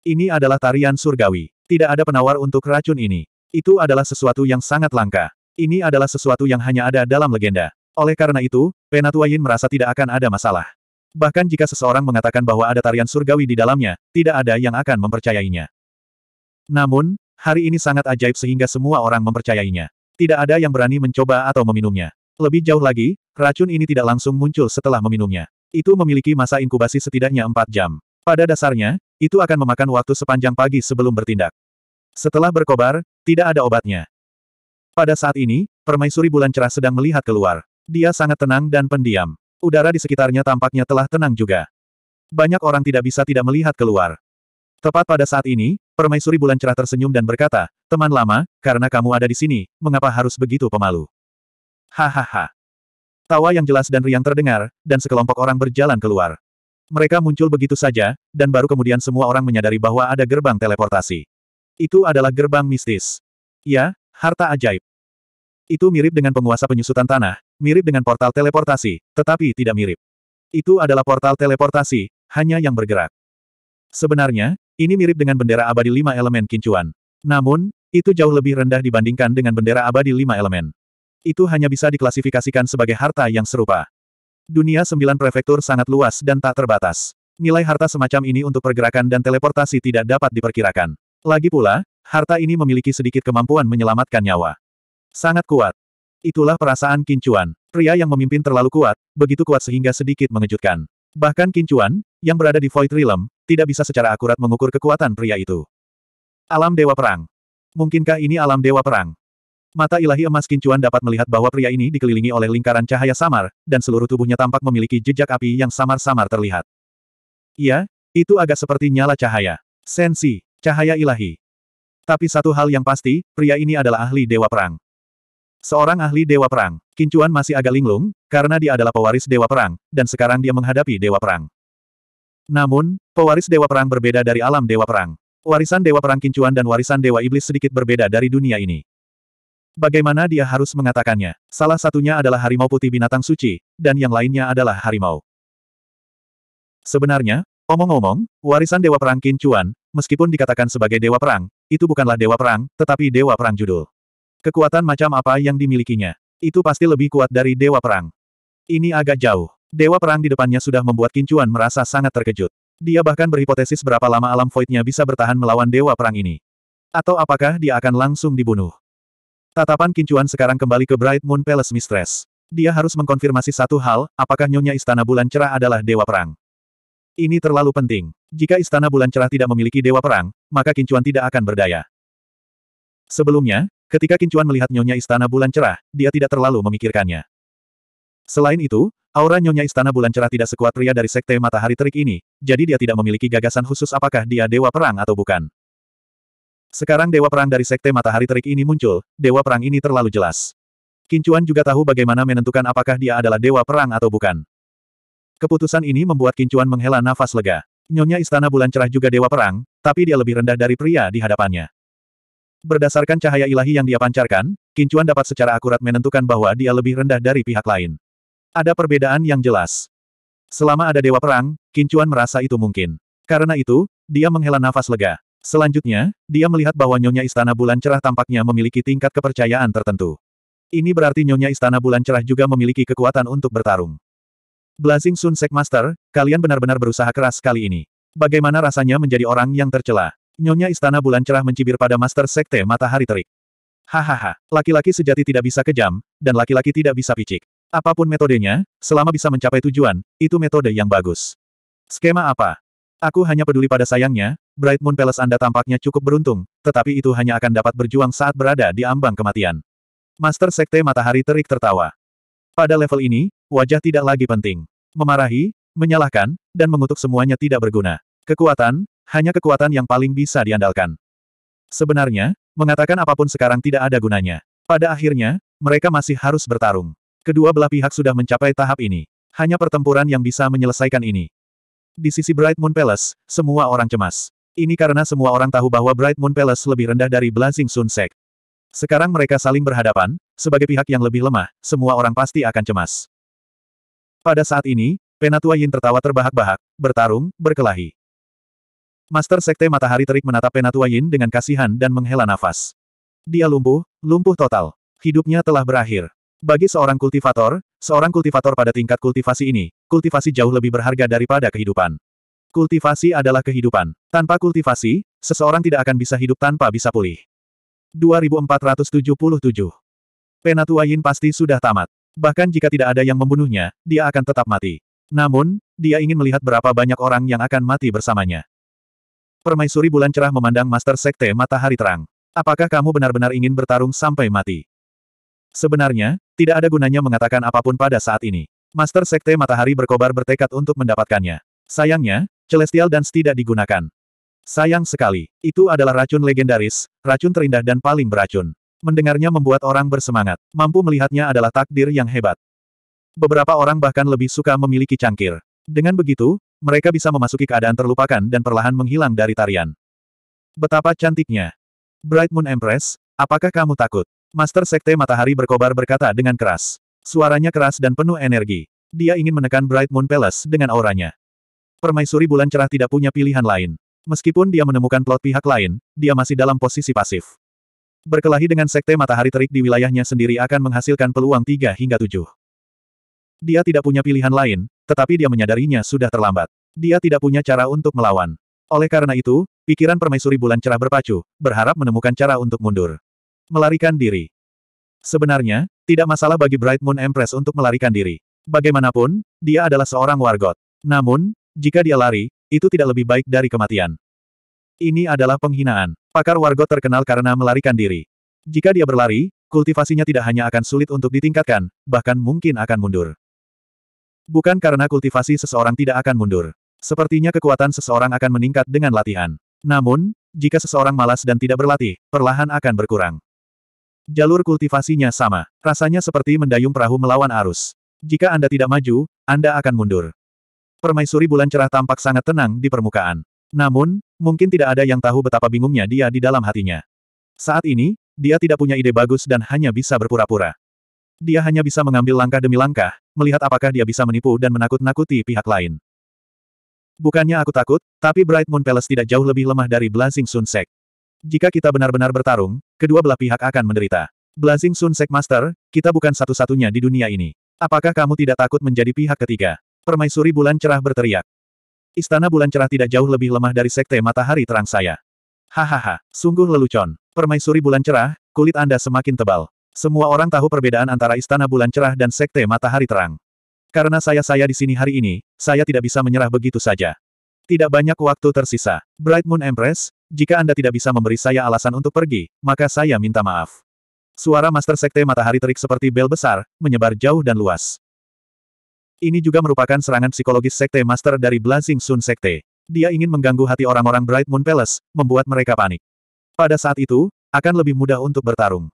[SPEAKER 1] Ini adalah tarian surgawi. Tidak ada penawar untuk racun ini. Itu adalah sesuatu yang sangat langka. Ini adalah sesuatu yang hanya ada dalam legenda. Oleh karena itu, Penatua Yin merasa tidak akan ada masalah. Bahkan jika seseorang mengatakan bahwa ada tarian surgawi di dalamnya, tidak ada yang akan mempercayainya. Namun, hari ini sangat ajaib sehingga semua orang mempercayainya. Tidak ada yang berani mencoba atau meminumnya. Lebih jauh lagi, racun ini tidak langsung muncul setelah meminumnya. Itu memiliki masa inkubasi setidaknya 4 jam. Pada dasarnya, itu akan memakan waktu sepanjang pagi sebelum bertindak. Setelah berkobar, tidak ada obatnya. Pada saat ini, permaisuri bulan cerah sedang melihat keluar. Dia sangat tenang dan pendiam. Udara di sekitarnya tampaknya telah tenang juga. Banyak orang tidak bisa tidak melihat keluar. Tepat pada saat ini, permaisuri bulan cerah tersenyum dan berkata, Teman lama, karena kamu ada di sini, mengapa harus begitu pemalu? Hahaha. Tawa yang jelas dan riang terdengar, dan sekelompok orang berjalan keluar. Mereka muncul begitu saja, dan baru kemudian semua orang menyadari bahwa ada gerbang teleportasi. Itu adalah gerbang mistis. Ya, harta ajaib. Itu mirip dengan penguasa penyusutan tanah, mirip dengan portal teleportasi, tetapi tidak mirip. Itu adalah portal teleportasi, hanya yang bergerak. Sebenarnya, ini mirip dengan bendera abadi lima elemen kincuan. Namun, itu jauh lebih rendah dibandingkan dengan bendera abadi lima elemen. Itu hanya bisa diklasifikasikan sebagai harta yang serupa. Dunia sembilan prefektur sangat luas dan tak terbatas. Nilai harta semacam ini untuk pergerakan dan teleportasi tidak dapat diperkirakan. Lagi pula, harta ini memiliki sedikit kemampuan menyelamatkan nyawa. Sangat kuat. Itulah perasaan Kincuan. Pria yang memimpin terlalu kuat, begitu kuat sehingga sedikit mengejutkan. Bahkan Kincuan, yang berada di Void Realm, tidak bisa secara akurat mengukur kekuatan pria itu. Alam Dewa Perang. Mungkinkah ini alam Dewa Perang? Mata ilahi emas kincuan dapat melihat bahwa pria ini dikelilingi oleh lingkaran cahaya samar, dan seluruh tubuhnya tampak memiliki jejak api yang samar-samar terlihat. Iya, itu agak seperti nyala cahaya. Sensi. Cahaya ilahi. Tapi satu hal yang pasti, pria ini adalah ahli dewa perang. Seorang ahli dewa perang, Kincuan masih agak linglung, karena dia adalah pewaris dewa perang, dan sekarang dia menghadapi dewa perang. Namun, pewaris dewa perang berbeda dari alam dewa perang. Warisan dewa perang Kincuan dan warisan dewa iblis sedikit berbeda dari dunia ini. Bagaimana dia harus mengatakannya? Salah satunya adalah harimau putih binatang suci, dan yang lainnya adalah harimau. Sebenarnya, Omong-omong, warisan Dewa Perang Qin meskipun dikatakan sebagai Dewa Perang, itu bukanlah Dewa Perang, tetapi Dewa Perang judul. Kekuatan macam apa yang dimilikinya? Itu pasti lebih kuat dari Dewa Perang. Ini agak jauh. Dewa Perang di depannya sudah membuat Qin merasa sangat terkejut. Dia bahkan berhipotesis berapa lama alam voidnya bisa bertahan melawan Dewa Perang ini. Atau apakah dia akan langsung dibunuh? Tatapan Qin sekarang kembali ke Bright Moon Palace Mistress. Dia harus mengkonfirmasi satu hal, apakah Nyonya Istana Bulan Cerah adalah Dewa Perang. Ini terlalu penting. Jika Istana Bulan Cerah tidak memiliki Dewa Perang, maka Kincuan tidak akan berdaya. Sebelumnya, ketika Kincuan melihat Nyonya Istana Bulan Cerah, dia tidak terlalu memikirkannya. Selain itu, aura Nyonya Istana Bulan Cerah tidak sekuat pria dari Sekte Matahari Terik ini, jadi dia tidak memiliki gagasan khusus apakah dia Dewa Perang atau bukan. Sekarang Dewa Perang dari Sekte Matahari Terik ini muncul, Dewa Perang ini terlalu jelas. Kincuan juga tahu bagaimana menentukan apakah dia adalah Dewa Perang atau bukan. Keputusan ini membuat Kincuan menghela nafas lega. Nyonya Istana Bulan Cerah juga Dewa Perang, tapi dia lebih rendah dari pria di hadapannya. Berdasarkan cahaya ilahi yang dia pancarkan, Kincuan dapat secara akurat menentukan bahwa dia lebih rendah dari pihak lain. Ada perbedaan yang jelas. Selama ada Dewa Perang, Kincuan merasa itu mungkin. Karena itu, dia menghela nafas lega. Selanjutnya, dia melihat bahwa Nyonya Istana Bulan Cerah tampaknya memiliki tingkat kepercayaan tertentu. Ini berarti Nyonya Istana Bulan Cerah juga memiliki kekuatan untuk bertarung. Blazing Sun Master, kalian benar-benar berusaha keras kali ini. Bagaimana rasanya menjadi orang yang tercela? Nyonya Istana Bulan Cerah mencibir pada Master Sekte Matahari Terik. Hahaha, laki-laki sejati tidak bisa kejam, dan laki-laki tidak bisa picik. Apapun metodenya, selama bisa mencapai tujuan, itu metode yang bagus. Skema apa? Aku hanya peduli pada sayangnya, Bright Moon Palace Anda tampaknya cukup beruntung, tetapi itu hanya akan dapat berjuang saat berada di ambang kematian. Master Sekte Matahari Terik tertawa. Pada level ini, wajah tidak lagi penting. Memarahi, menyalahkan, dan mengutuk semuanya tidak berguna. Kekuatan, hanya kekuatan yang paling bisa diandalkan. Sebenarnya, mengatakan apapun sekarang tidak ada gunanya. Pada akhirnya, mereka masih harus bertarung. Kedua belah pihak sudah mencapai tahap ini. Hanya pertempuran yang bisa menyelesaikan ini. Di sisi Bright Moon Palace, semua orang cemas. Ini karena semua orang tahu bahwa Bright Moon Palace lebih rendah dari Blazing Sun Sect. Sekarang mereka saling berhadapan, sebagai pihak yang lebih lemah, semua orang pasti akan cemas. Pada saat ini, Penatua Yin tertawa terbahak-bahak, bertarung, berkelahi. Master Sekte Matahari Terik menatap Penatua Yin dengan kasihan dan menghela nafas. Dia lumpuh, lumpuh total. Hidupnya telah berakhir. Bagi seorang kultivator, seorang kultivator pada tingkat kultivasi ini, kultivasi jauh lebih berharga daripada kehidupan. Kultivasi adalah kehidupan. Tanpa kultivasi, seseorang tidak akan bisa hidup tanpa bisa pulih. 2477. Penatua Yin pasti sudah tamat. Bahkan jika tidak ada yang membunuhnya, dia akan tetap mati. Namun, dia ingin melihat berapa banyak orang yang akan mati bersamanya. Permaisuri bulan cerah memandang Master Sekte Matahari Terang. Apakah kamu benar-benar ingin bertarung sampai mati? Sebenarnya, tidak ada gunanya mengatakan apapun pada saat ini. Master Sekte Matahari berkobar bertekad untuk mendapatkannya. Sayangnya, Celestial Dance tidak digunakan. Sayang sekali, itu adalah racun legendaris, racun terindah dan paling beracun. Mendengarnya membuat orang bersemangat, mampu melihatnya adalah takdir yang hebat. Beberapa orang bahkan lebih suka memiliki cangkir. Dengan begitu, mereka bisa memasuki keadaan terlupakan dan perlahan menghilang dari tarian. Betapa cantiknya. Bright Moon Empress, apakah kamu takut? Master Sekte Matahari berkobar berkata dengan keras. Suaranya keras dan penuh energi. Dia ingin menekan Bright Moon Palace dengan auranya. Permaisuri bulan cerah tidak punya pilihan lain. Meskipun dia menemukan plot pihak lain, dia masih dalam posisi pasif. Berkelahi dengan sekte matahari terik di wilayahnya sendiri akan menghasilkan peluang 3 hingga 7. Dia tidak punya pilihan lain, tetapi dia menyadarinya sudah terlambat. Dia tidak punya cara untuk melawan. Oleh karena itu, pikiran permaisuri bulan cerah berpacu, berharap menemukan cara untuk mundur. Melarikan diri. Sebenarnya, tidak masalah bagi Bright Moon Empress untuk melarikan diri. Bagaimanapun, dia adalah seorang wargot. Namun, jika dia lari, itu tidak lebih baik dari kematian. Ini adalah penghinaan. Pakar Wargo terkenal karena melarikan diri. Jika dia berlari, kultivasinya tidak hanya akan sulit untuk ditingkatkan, bahkan mungkin akan mundur. Bukan karena kultivasi seseorang tidak akan mundur. Sepertinya kekuatan seseorang akan meningkat dengan latihan. Namun, jika seseorang malas dan tidak berlatih, perlahan akan berkurang. Jalur kultivasinya sama. Rasanya seperti mendayung perahu melawan arus. Jika Anda tidak maju, Anda akan mundur permaisuri bulan cerah tampak sangat tenang di permukaan. Namun, mungkin tidak ada yang tahu betapa bingungnya dia di dalam hatinya. Saat ini, dia tidak punya ide bagus dan hanya bisa berpura-pura. Dia hanya bisa mengambil langkah demi langkah, melihat apakah dia bisa menipu dan menakut-nakuti pihak lain. Bukannya aku takut, tapi Bright Moon Palace tidak jauh lebih lemah dari Blazing Sunset. Jika kita benar-benar bertarung, kedua belah pihak akan menderita. Blazing Sunset Master, kita bukan satu-satunya di dunia ini. Apakah kamu tidak takut menjadi pihak ketiga? Permaisuri bulan cerah berteriak. Istana bulan cerah tidak jauh lebih lemah dari sekte matahari terang saya. Hahaha, sungguh lelucon. Permaisuri bulan cerah, kulit Anda semakin tebal. Semua orang tahu perbedaan antara istana bulan cerah dan sekte matahari terang. Karena saya-saya di sini hari ini, saya tidak bisa menyerah begitu saja. Tidak banyak waktu tersisa. Bright Moon Empress, jika Anda tidak bisa memberi saya alasan untuk pergi, maka saya minta maaf. Suara Master Sekte Matahari Terik seperti bel besar, menyebar jauh dan luas. Ini juga merupakan serangan psikologis Sekte Master dari Blazing Sun Sekte. Dia ingin mengganggu hati orang-orang Bright Moon Palace, membuat mereka panik. Pada saat itu, akan lebih mudah untuk bertarung.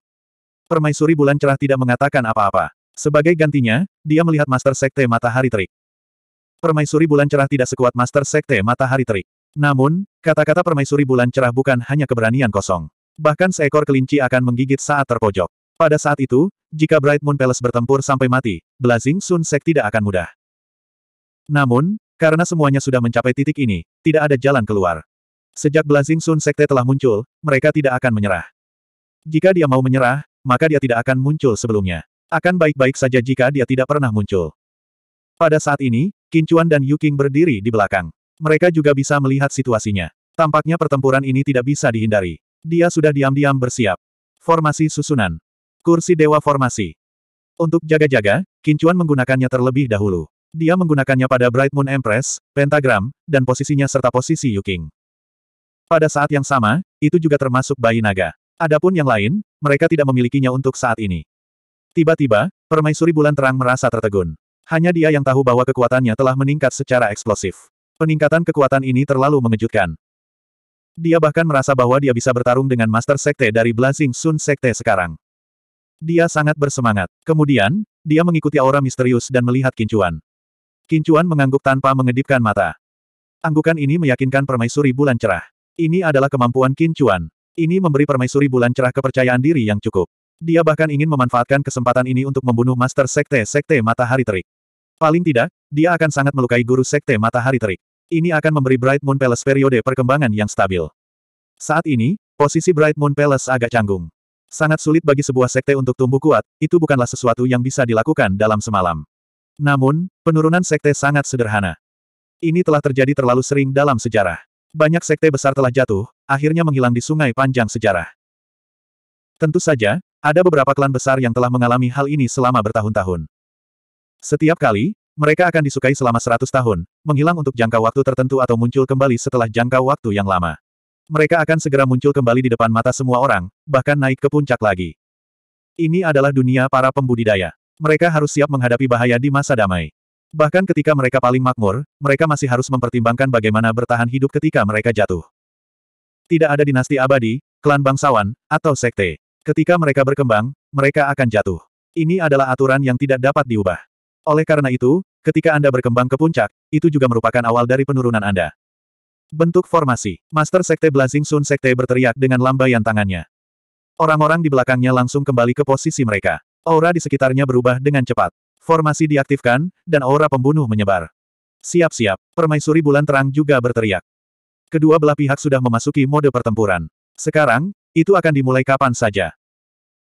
[SPEAKER 1] Permaisuri Bulan Cerah tidak mengatakan apa-apa. Sebagai gantinya, dia melihat Master Sekte Matahari Terik. Permaisuri Bulan Cerah tidak sekuat Master Sekte Matahari Terik. Namun, kata-kata Permaisuri Bulan Cerah bukan hanya keberanian kosong. Bahkan seekor kelinci akan menggigit saat terpojok. Pada saat itu, jika Bright Moon Palace bertempur sampai mati, Blazing Sun Sek tidak akan mudah. Namun, karena semuanya sudah mencapai titik ini, tidak ada jalan keluar. Sejak Blazing Sun Sekte telah muncul, mereka tidak akan menyerah. Jika dia mau menyerah, maka dia tidak akan muncul sebelumnya. Akan baik-baik saja jika dia tidak pernah muncul. Pada saat ini, Kincuan dan Yuking berdiri di belakang. Mereka juga bisa melihat situasinya. Tampaknya pertempuran ini tidak bisa dihindari. Dia sudah diam-diam bersiap. Formasi susunan. Kursi Dewa Formasi Untuk jaga-jaga, Kincuan menggunakannya terlebih dahulu. Dia menggunakannya pada Bright Moon Empress, Pentagram, dan posisinya serta posisi Yuking. Pada saat yang sama, itu juga termasuk bayi naga. Adapun yang lain, mereka tidak memilikinya untuk saat ini. Tiba-tiba, permaisuri bulan terang merasa tertegun. Hanya dia yang tahu bahwa kekuatannya telah meningkat secara eksplosif. Peningkatan kekuatan ini terlalu mengejutkan. Dia bahkan merasa bahwa dia bisa bertarung dengan Master Sekte dari Blazing Sun Sekte sekarang. Dia sangat bersemangat. Kemudian, dia mengikuti aura misterius dan melihat Kincuan. Kincuan mengangguk tanpa mengedipkan mata. Anggukan ini meyakinkan permaisuri bulan cerah. Ini adalah kemampuan Kincuan. Ini memberi permaisuri bulan cerah kepercayaan diri yang cukup. Dia bahkan ingin memanfaatkan kesempatan ini untuk membunuh Master Sekte-Sekte Matahari Terik. Paling tidak, dia akan sangat melukai guru Sekte Matahari Terik. Ini akan memberi Bright Moon Palace periode perkembangan yang stabil. Saat ini, posisi Bright Moon Palace agak canggung. Sangat sulit bagi sebuah sekte untuk tumbuh kuat, itu bukanlah sesuatu yang bisa dilakukan dalam semalam. Namun, penurunan sekte sangat sederhana. Ini telah terjadi terlalu sering dalam sejarah. Banyak sekte besar telah jatuh, akhirnya menghilang di sungai panjang sejarah. Tentu saja, ada beberapa klan besar yang telah mengalami hal ini selama bertahun-tahun. Setiap kali, mereka akan disukai selama seratus tahun, menghilang untuk jangka waktu tertentu atau muncul kembali setelah jangka waktu yang lama mereka akan segera muncul kembali di depan mata semua orang, bahkan naik ke puncak lagi. Ini adalah dunia para pembudidaya. Mereka harus siap menghadapi bahaya di masa damai. Bahkan ketika mereka paling makmur, mereka masih harus mempertimbangkan bagaimana bertahan hidup ketika mereka jatuh. Tidak ada dinasti abadi, klan bangsawan, atau sekte. Ketika mereka berkembang, mereka akan jatuh. Ini adalah aturan yang tidak dapat diubah. Oleh karena itu, ketika Anda berkembang ke puncak, itu juga merupakan awal dari penurunan Anda. Bentuk formasi. Master Sekte Blazing Sun Sekte berteriak dengan lambaian tangannya. Orang-orang di belakangnya langsung kembali ke posisi mereka. Aura di sekitarnya berubah dengan cepat. Formasi diaktifkan, dan aura pembunuh menyebar. Siap-siap, permaisuri bulan terang juga berteriak. Kedua belah pihak sudah memasuki mode pertempuran. Sekarang, itu akan dimulai kapan saja.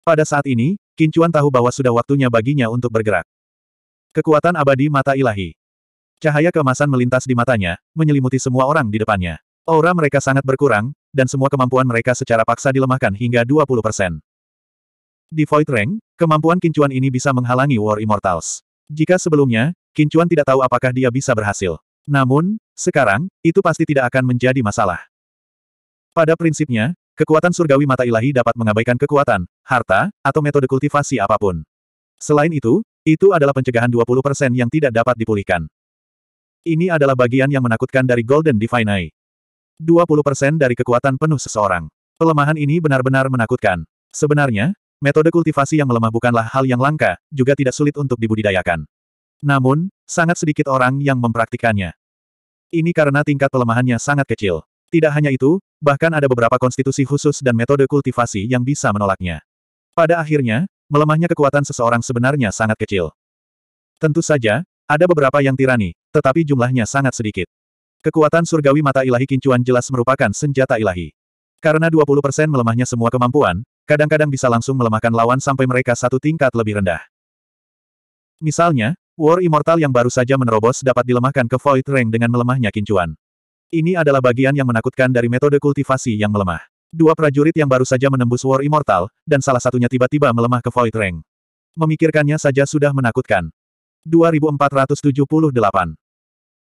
[SPEAKER 1] Pada saat ini, Kincuan tahu bahwa sudah waktunya baginya untuk bergerak. Kekuatan abadi mata ilahi. Cahaya keemasan melintas di matanya, menyelimuti semua orang di depannya. Aura mereka sangat berkurang, dan semua kemampuan mereka secara paksa dilemahkan hingga 20%. Di Void Rank, kemampuan kincuan ini bisa menghalangi War Immortals. Jika sebelumnya, kincuan tidak tahu apakah dia bisa berhasil. Namun, sekarang, itu pasti tidak akan menjadi masalah. Pada prinsipnya, kekuatan surgawi mata ilahi dapat mengabaikan kekuatan, harta, atau metode kultivasi apapun. Selain itu, itu adalah pencegahan 20% yang tidak dapat dipulihkan. Ini adalah bagian yang menakutkan dari Golden Divine Eye. 20% dari kekuatan penuh seseorang. Pelemahan ini benar-benar menakutkan. Sebenarnya, metode kultivasi yang melemah bukanlah hal yang langka, juga tidak sulit untuk dibudidayakan. Namun, sangat sedikit orang yang mempraktikannya. Ini karena tingkat pelemahannya sangat kecil. Tidak hanya itu, bahkan ada beberapa konstitusi khusus dan metode kultivasi yang bisa menolaknya. Pada akhirnya, melemahnya kekuatan seseorang sebenarnya sangat kecil. Tentu saja, ada beberapa yang tirani, tetapi jumlahnya sangat sedikit. Kekuatan surgawi mata ilahi kincuan jelas merupakan senjata ilahi. Karena 20% melemahnya semua kemampuan, kadang-kadang bisa langsung melemahkan lawan sampai mereka satu tingkat lebih rendah. Misalnya, War Immortal yang baru saja menerobos dapat dilemahkan ke Void Rank dengan melemahnya kincuan. Ini adalah bagian yang menakutkan dari metode kultivasi yang melemah. Dua prajurit yang baru saja menembus War Immortal, dan salah satunya tiba-tiba melemah ke Void Rank. Memikirkannya saja sudah menakutkan. 2478.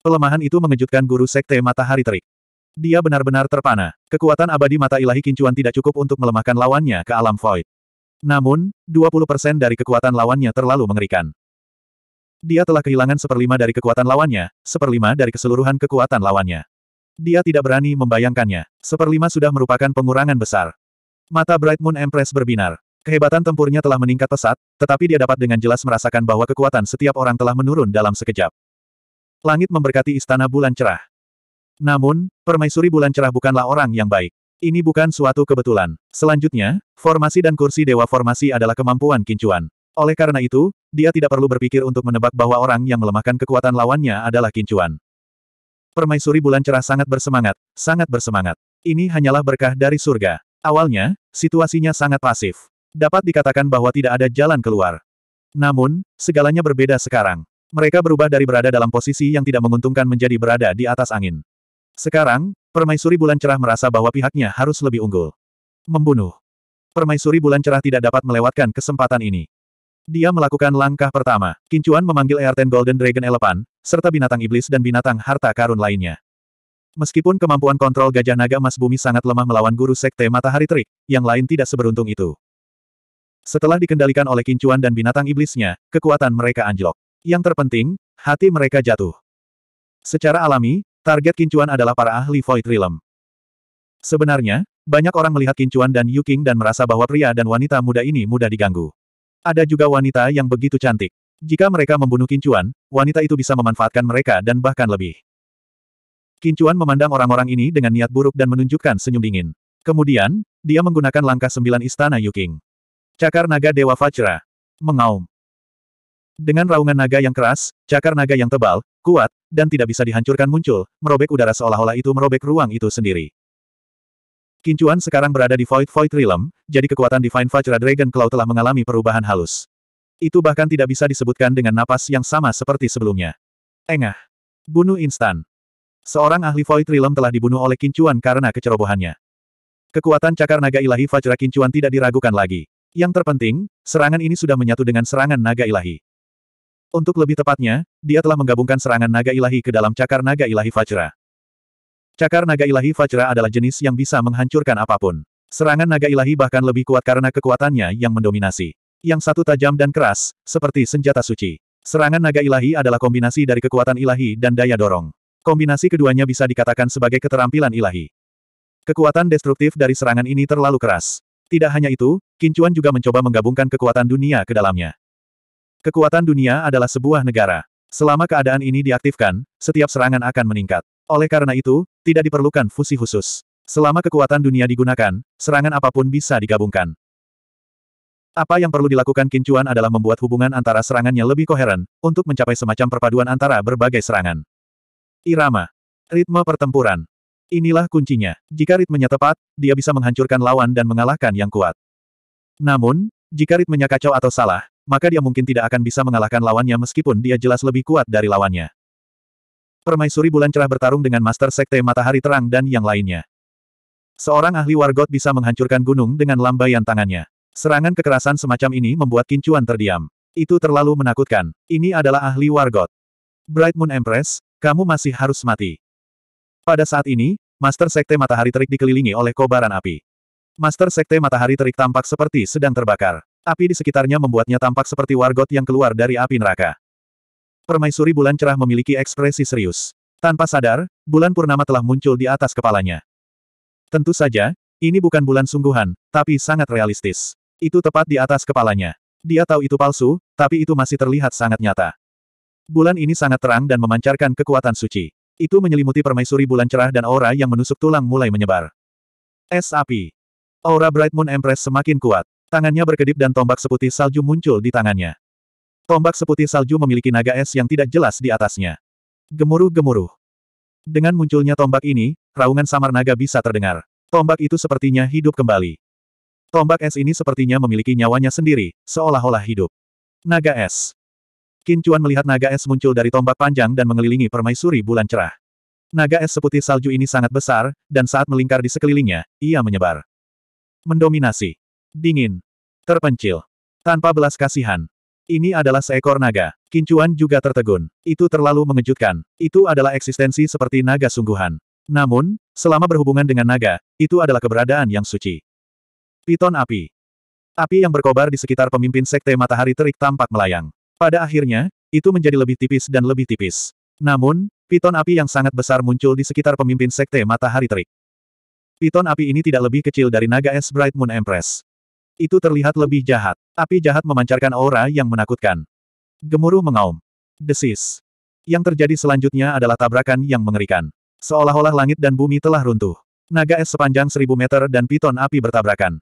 [SPEAKER 1] Pelemahan itu mengejutkan guru sekte matahari terik. Dia benar-benar terpana. Kekuatan abadi mata ilahi kincuan tidak cukup untuk melemahkan lawannya ke alam void. Namun, 20% dari kekuatan lawannya terlalu mengerikan. Dia telah kehilangan seperlima dari kekuatan lawannya, seperlima dari keseluruhan kekuatan lawannya. Dia tidak berani membayangkannya. Seperlima sudah merupakan pengurangan besar. Mata Bright Moon Empress berbinar. Kehebatan tempurnya telah meningkat pesat, tetapi dia dapat dengan jelas merasakan bahwa kekuatan setiap orang telah menurun dalam sekejap. Langit memberkati istana bulan cerah. Namun, permaisuri bulan cerah bukanlah orang yang baik. Ini bukan suatu kebetulan. Selanjutnya, formasi dan kursi dewa formasi adalah kemampuan kincuan. Oleh karena itu, dia tidak perlu berpikir untuk menebak bahwa orang yang melemahkan kekuatan lawannya adalah kincuan. Permaisuri bulan cerah sangat bersemangat, sangat bersemangat. Ini hanyalah berkah dari surga. Awalnya, situasinya sangat pasif. Dapat dikatakan bahwa tidak ada jalan keluar. Namun, segalanya berbeda sekarang. Mereka berubah dari berada dalam posisi yang tidak menguntungkan menjadi berada di atas angin. Sekarang, Permaisuri Bulan Cerah merasa bahwa pihaknya harus lebih unggul. Membunuh. Permaisuri Bulan Cerah tidak dapat melewatkan kesempatan ini. Dia melakukan langkah pertama. Kincuan memanggil Earthen Golden Dragon Elephant, serta binatang iblis dan binatang harta karun lainnya. Meskipun kemampuan kontrol Gajah Naga emas Bumi sangat lemah melawan guru Sekte Matahari Terik, yang lain tidak seberuntung itu. Setelah dikendalikan oleh kincuan dan binatang iblisnya, kekuatan mereka anjlok. Yang terpenting, hati mereka jatuh. Secara alami, target kincuan adalah para ahli Void Realm. Sebenarnya, banyak orang melihat kincuan dan Yuking dan merasa bahwa pria dan wanita muda ini mudah diganggu. Ada juga wanita yang begitu cantik. Jika mereka membunuh kincuan, wanita itu bisa memanfaatkan mereka dan bahkan lebih. Kincuan memandang orang-orang ini dengan niat buruk dan menunjukkan senyum dingin. Kemudian, dia menggunakan langkah sembilan istana Yuking. Cakar naga Dewa Fajra. Mengaum. Dengan raungan naga yang keras, cakar naga yang tebal, kuat, dan tidak bisa dihancurkan muncul, merobek udara seolah-olah itu merobek ruang itu sendiri. Kincuan sekarang berada di Void Void Realm, jadi kekuatan Divine Fajra Dragon Claw telah mengalami perubahan halus. Itu bahkan tidak bisa disebutkan dengan napas yang sama seperti sebelumnya. Engah. Bunuh instan. Seorang ahli Void Realm telah dibunuh oleh Kincuan karena kecerobohannya. Kekuatan cakar naga ilahi Fajra Kincuan tidak diragukan lagi. Yang terpenting, serangan ini sudah menyatu dengan serangan naga ilahi. Untuk lebih tepatnya, dia telah menggabungkan serangan naga ilahi ke dalam cakar naga ilahi Fajra. Cakar naga ilahi Vajra adalah jenis yang bisa menghancurkan apapun. Serangan naga ilahi bahkan lebih kuat karena kekuatannya yang mendominasi. Yang satu tajam dan keras, seperti senjata suci. Serangan naga ilahi adalah kombinasi dari kekuatan ilahi dan daya dorong. Kombinasi keduanya bisa dikatakan sebagai keterampilan ilahi. Kekuatan destruktif dari serangan ini terlalu keras. Tidak hanya itu, Kincuan juga mencoba menggabungkan kekuatan dunia ke dalamnya. Kekuatan dunia adalah sebuah negara. Selama keadaan ini diaktifkan, setiap serangan akan meningkat. Oleh karena itu, tidak diperlukan fusi khusus. Selama kekuatan dunia digunakan, serangan apapun bisa digabungkan. Apa yang perlu dilakukan Kincuan adalah membuat hubungan antara serangannya lebih koheren, untuk mencapai semacam perpaduan antara berbagai serangan. Irama. Ritme pertempuran. Inilah kuncinya. Jika ritmenya tepat, dia bisa menghancurkan lawan dan mengalahkan yang kuat. Namun, jika ritmenya kacau atau salah, maka dia mungkin tidak akan bisa mengalahkan lawannya meskipun dia jelas lebih kuat dari lawannya. Permaisuri bulan cerah bertarung dengan Master Sekte Matahari Terang dan yang lainnya. Seorang ahli wargot bisa menghancurkan gunung dengan lambaian tangannya. Serangan kekerasan semacam ini membuat Kincuan terdiam. Itu terlalu menakutkan. Ini adalah ahli wargot. Bright Moon Empress, kamu masih harus mati. Pada saat ini, Master Sekte Matahari Terik dikelilingi oleh kobaran api. Master Sekte Matahari Terik tampak seperti sedang terbakar. Api di sekitarnya membuatnya tampak seperti wargot yang keluar dari api neraka. Permaisuri bulan cerah memiliki ekspresi serius. Tanpa sadar, bulan purnama telah muncul di atas kepalanya. Tentu saja, ini bukan bulan sungguhan, tapi sangat realistis. Itu tepat di atas kepalanya. Dia tahu itu palsu, tapi itu masih terlihat sangat nyata. Bulan ini sangat terang dan memancarkan kekuatan suci. Itu menyelimuti permaisuri bulan cerah dan aura yang menusuk tulang mulai menyebar. Es api. Aura Bright Moon Empress semakin kuat. Tangannya berkedip dan tombak seputih salju muncul di tangannya. Tombak seputih salju memiliki naga es yang tidak jelas di atasnya. Gemuruh-gemuruh. Dengan munculnya tombak ini, raungan samar naga bisa terdengar. Tombak itu sepertinya hidup kembali. Tombak es ini sepertinya memiliki nyawanya sendiri, seolah-olah hidup. Naga es. Qin Chuan melihat naga es muncul dari tombak panjang dan mengelilingi permaisuri bulan cerah. Naga es seputih salju ini sangat besar, dan saat melingkar di sekelilingnya, ia menyebar. Mendominasi. Dingin. Terpencil. Tanpa belas kasihan. Ini adalah seekor naga. Kincuan juga tertegun. Itu terlalu mengejutkan. Itu adalah eksistensi seperti naga sungguhan. Namun, selama berhubungan dengan naga, itu adalah keberadaan yang suci. Piton api. Api yang berkobar di sekitar pemimpin Sekte Matahari Terik tampak melayang. Pada akhirnya, itu menjadi lebih tipis dan lebih tipis. Namun, piton api yang sangat besar muncul di sekitar pemimpin Sekte Matahari Terik. Piton api ini tidak lebih kecil dari naga es Bright Moon Empress. Itu terlihat lebih jahat. Api jahat memancarkan aura yang menakutkan. Gemuruh mengaum. Desis. Yang terjadi selanjutnya adalah tabrakan yang mengerikan. Seolah-olah langit dan bumi telah runtuh. Naga es sepanjang seribu meter dan piton api bertabrakan.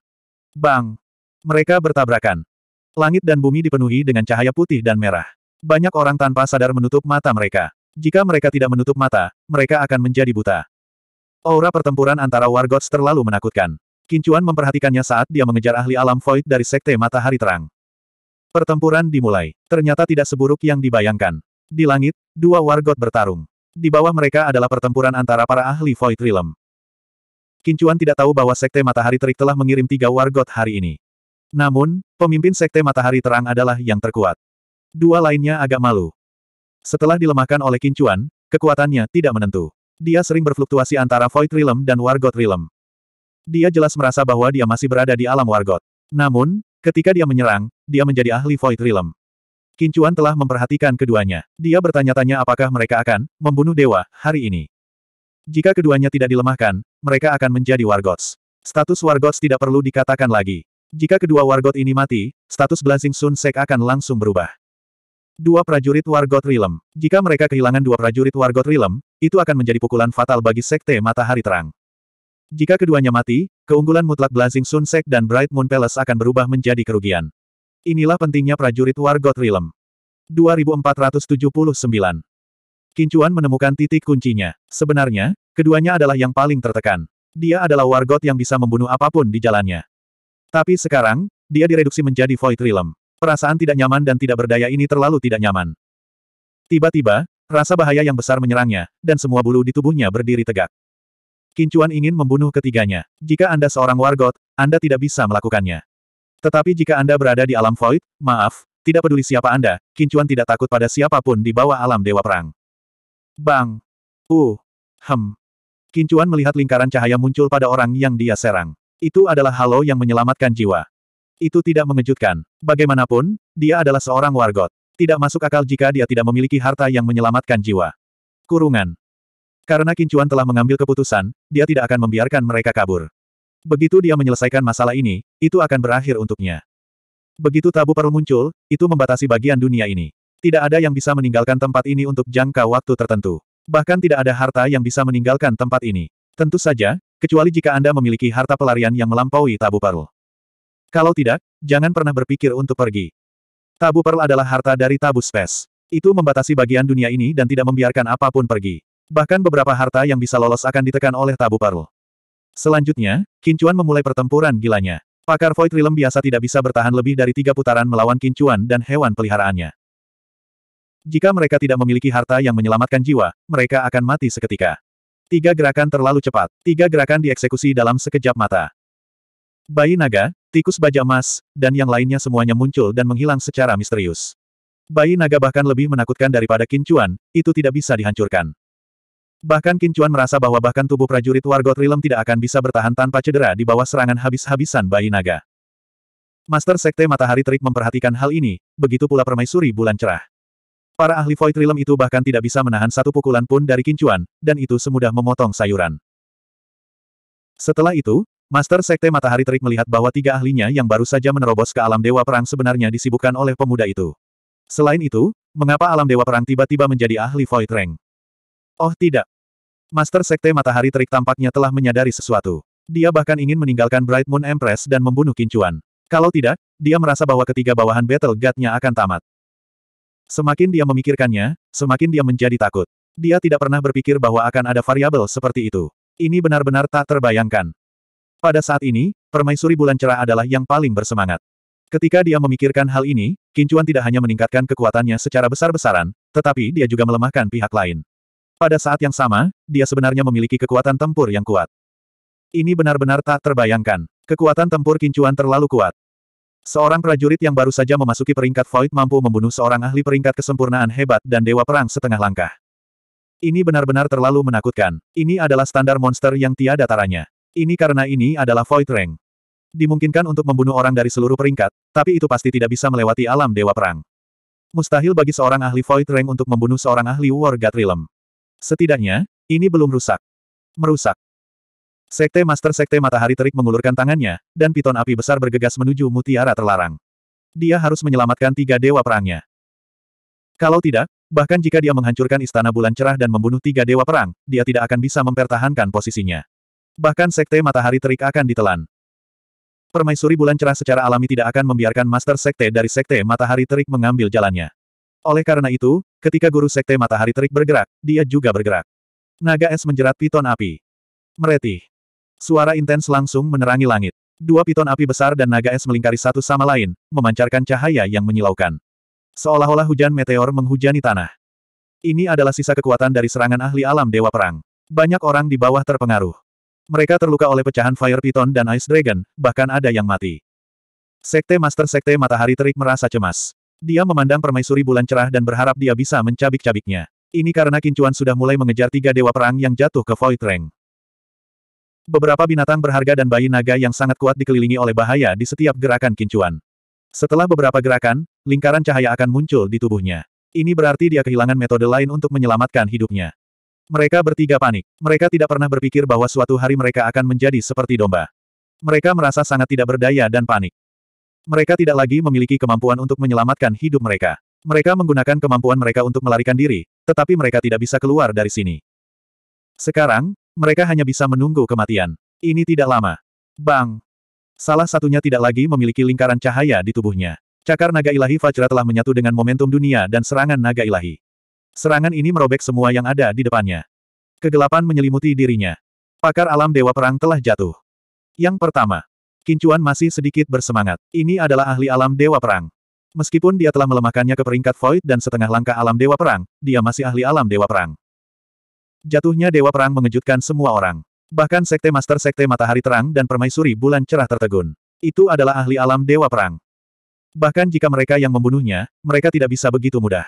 [SPEAKER 1] Bang! Mereka bertabrakan. Langit dan bumi dipenuhi dengan cahaya putih dan merah. Banyak orang tanpa sadar menutup mata mereka. Jika mereka tidak menutup mata, mereka akan menjadi buta. Aura pertempuran antara Wargots terlalu menakutkan. Kincuan memperhatikannya saat dia mengejar ahli alam void dari Sekte Matahari Terang. Pertempuran dimulai. Ternyata tidak seburuk yang dibayangkan. Di langit, dua Wargot bertarung. Di bawah mereka adalah pertempuran antara para ahli void realm. Kincuan tidak tahu bahwa Sekte Matahari Terik telah mengirim tiga Wargot hari ini. Namun, pemimpin Sekte Matahari Terang adalah yang terkuat. Dua lainnya agak malu. Setelah dilemahkan oleh Kincuan, kekuatannya tidak menentu. Dia sering berfluktuasi antara Void Realm dan Wargot Realm. Dia jelas merasa bahwa dia masih berada di alam Wargot. Namun, ketika dia menyerang, dia menjadi ahli Void Realm. Kincuan telah memperhatikan keduanya. Dia bertanya-tanya apakah mereka akan membunuh dewa hari ini. Jika keduanya tidak dilemahkan, mereka akan menjadi wargots. Status wargots tidak perlu dikatakan lagi. Jika kedua wargot ini mati, status Blazing Sun Sek akan langsung berubah. Dua prajurit wargot Rilem. Jika mereka kehilangan dua prajurit wargot Rilem, itu akan menjadi pukulan fatal bagi Sekte Matahari Terang. Jika keduanya mati, keunggulan mutlak Blazing Sun Sek dan Bright Moon Palace akan berubah menjadi kerugian. Inilah pentingnya prajurit wargot Rilem. 2479 Kincuan menemukan titik kuncinya. Sebenarnya, keduanya adalah yang paling tertekan. Dia adalah wargot yang bisa membunuh apapun di jalannya. Tapi sekarang, dia direduksi menjadi Void Realm. Perasaan tidak nyaman dan tidak berdaya ini terlalu tidak nyaman. Tiba-tiba, rasa bahaya yang besar menyerangnya, dan semua bulu di tubuhnya berdiri tegak. Kincuan ingin membunuh ketiganya. Jika Anda seorang wargot, Anda tidak bisa melakukannya. Tetapi jika Anda berada di alam void, maaf, tidak peduli siapa Anda, Kincuan tidak takut pada siapapun di bawah alam dewa perang. Bang! Uh! Hem! Kincuan melihat lingkaran cahaya muncul pada orang yang dia serang. Itu adalah halo yang menyelamatkan jiwa. Itu tidak mengejutkan. Bagaimanapun, dia adalah seorang wargot. Tidak masuk akal jika dia tidak memiliki harta yang menyelamatkan jiwa. Kurungan. Karena Kincuan telah mengambil keputusan, dia tidak akan membiarkan mereka kabur. Begitu dia menyelesaikan masalah ini, itu akan berakhir untuknya. Begitu tabu perlu muncul, itu membatasi bagian dunia ini. Tidak ada yang bisa meninggalkan tempat ini untuk jangka waktu tertentu. Bahkan tidak ada harta yang bisa meninggalkan tempat ini. Tentu saja, Kecuali jika Anda memiliki harta pelarian yang melampaui tabu parul. Kalau tidak, jangan pernah berpikir untuk pergi. Tabu parul adalah harta dari tabu spes. Itu membatasi bagian dunia ini dan tidak membiarkan apapun pergi. Bahkan beberapa harta yang bisa lolos akan ditekan oleh tabu parul. Selanjutnya, Kincuan memulai pertempuran gilanya. Pakar Void Realm biasa tidak bisa bertahan lebih dari tiga putaran melawan Kincuan dan hewan peliharaannya. Jika mereka tidak memiliki harta yang menyelamatkan jiwa, mereka akan mati seketika. Tiga gerakan terlalu cepat. Tiga gerakan dieksekusi dalam sekejap mata. Bayi naga, tikus baja emas, dan yang lainnya semuanya muncul dan menghilang secara misterius. Bayi naga bahkan lebih menakutkan daripada kincuan, itu tidak bisa dihancurkan. Bahkan kincuan merasa bahwa bahkan tubuh prajurit Wargot Rilem tidak akan bisa bertahan tanpa cedera di bawah serangan habis-habisan bayi naga. Master Sekte Matahari Terik memperhatikan hal ini, begitu pula permaisuri bulan cerah. Para ahli Void Realm itu bahkan tidak bisa menahan satu pukulan pun dari kincuan, dan itu semudah memotong sayuran. Setelah itu, Master Sekte Matahari Terik melihat bahwa tiga ahlinya yang baru saja menerobos ke alam Dewa Perang sebenarnya disibukkan oleh pemuda itu. Selain itu, mengapa alam Dewa Perang tiba-tiba menjadi ahli Void Rank? Oh tidak. Master Sekte Matahari Terik tampaknya telah menyadari sesuatu. Dia bahkan ingin meninggalkan Bright Moon Empress dan membunuh kincuan. Kalau tidak, dia merasa bahwa ketiga bawahan Battle God-nya akan tamat. Semakin dia memikirkannya, semakin dia menjadi takut. Dia tidak pernah berpikir bahwa akan ada variabel seperti itu. Ini benar-benar tak terbayangkan. Pada saat ini, permaisuri bulan cerah adalah yang paling bersemangat. Ketika dia memikirkan hal ini, Kincuan tidak hanya meningkatkan kekuatannya secara besar-besaran, tetapi dia juga melemahkan pihak lain. Pada saat yang sama, dia sebenarnya memiliki kekuatan tempur yang kuat. Ini benar-benar tak terbayangkan. Kekuatan tempur Kincuan terlalu kuat. Seorang prajurit yang baru saja memasuki peringkat Void mampu membunuh seorang ahli peringkat kesempurnaan hebat dan dewa perang setengah langkah. Ini benar-benar terlalu menakutkan. Ini adalah standar monster yang tiada taranya. Ini karena ini adalah Void Rank. Dimungkinkan untuk membunuh orang dari seluruh peringkat, tapi itu pasti tidak bisa melewati alam dewa perang. Mustahil bagi seorang ahli Void Rank untuk membunuh seorang ahli War God Setidaknya, ini belum rusak. Merusak. Sekte Master Sekte Matahari Terik mengulurkan tangannya, dan piton api besar bergegas menuju mutiara terlarang. Dia harus menyelamatkan tiga dewa perangnya. Kalau tidak, bahkan jika dia menghancurkan Istana Bulan Cerah dan membunuh tiga dewa perang, dia tidak akan bisa mempertahankan posisinya. Bahkan Sekte Matahari Terik akan ditelan. Permaisuri Bulan Cerah secara alami tidak akan membiarkan Master Sekte dari Sekte Matahari Terik mengambil jalannya. Oleh karena itu, ketika guru Sekte Matahari Terik bergerak, dia juga bergerak. Naga es menjerat piton api. Meretih. Suara intens langsung menerangi langit. Dua piton api besar dan naga es melingkari satu sama lain, memancarkan cahaya yang menyilaukan. Seolah-olah hujan meteor menghujani tanah. Ini adalah sisa kekuatan dari serangan ahli alam Dewa Perang. Banyak orang di bawah terpengaruh. Mereka terluka oleh pecahan Fire Piton dan Ice Dragon, bahkan ada yang mati. Sekte Master Sekte Matahari Terik merasa cemas. Dia memandang permaisuri bulan cerah dan berharap dia bisa mencabik-cabiknya. Ini karena kincuan sudah mulai mengejar tiga dewa perang yang jatuh ke Void Rank. Beberapa binatang berharga dan bayi naga yang sangat kuat dikelilingi oleh bahaya di setiap gerakan kincuan. Setelah beberapa gerakan, lingkaran cahaya akan muncul di tubuhnya. Ini berarti dia kehilangan metode lain untuk menyelamatkan hidupnya. Mereka bertiga panik. Mereka tidak pernah berpikir bahwa suatu hari mereka akan menjadi seperti domba. Mereka merasa sangat tidak berdaya dan panik. Mereka tidak lagi memiliki kemampuan untuk menyelamatkan hidup mereka. Mereka menggunakan kemampuan mereka untuk melarikan diri, tetapi mereka tidak bisa keluar dari sini. Sekarang, mereka hanya bisa menunggu kematian. Ini tidak lama. Bang! Salah satunya tidak lagi memiliki lingkaran cahaya di tubuhnya. Cakar naga ilahi Fajra telah menyatu dengan momentum dunia dan serangan naga ilahi. Serangan ini merobek semua yang ada di depannya. Kegelapan menyelimuti dirinya. Pakar alam Dewa Perang telah jatuh. Yang pertama, Kincuan masih sedikit bersemangat. Ini adalah ahli alam Dewa Perang. Meskipun dia telah melemahkannya ke peringkat void dan setengah langkah alam Dewa Perang, dia masih ahli alam Dewa Perang. Jatuhnya Dewa Perang mengejutkan semua orang. Bahkan Sekte Master Sekte Matahari Terang dan Permaisuri Bulan Cerah tertegun. Itu adalah ahli alam Dewa Perang. Bahkan jika mereka yang membunuhnya, mereka tidak bisa begitu mudah.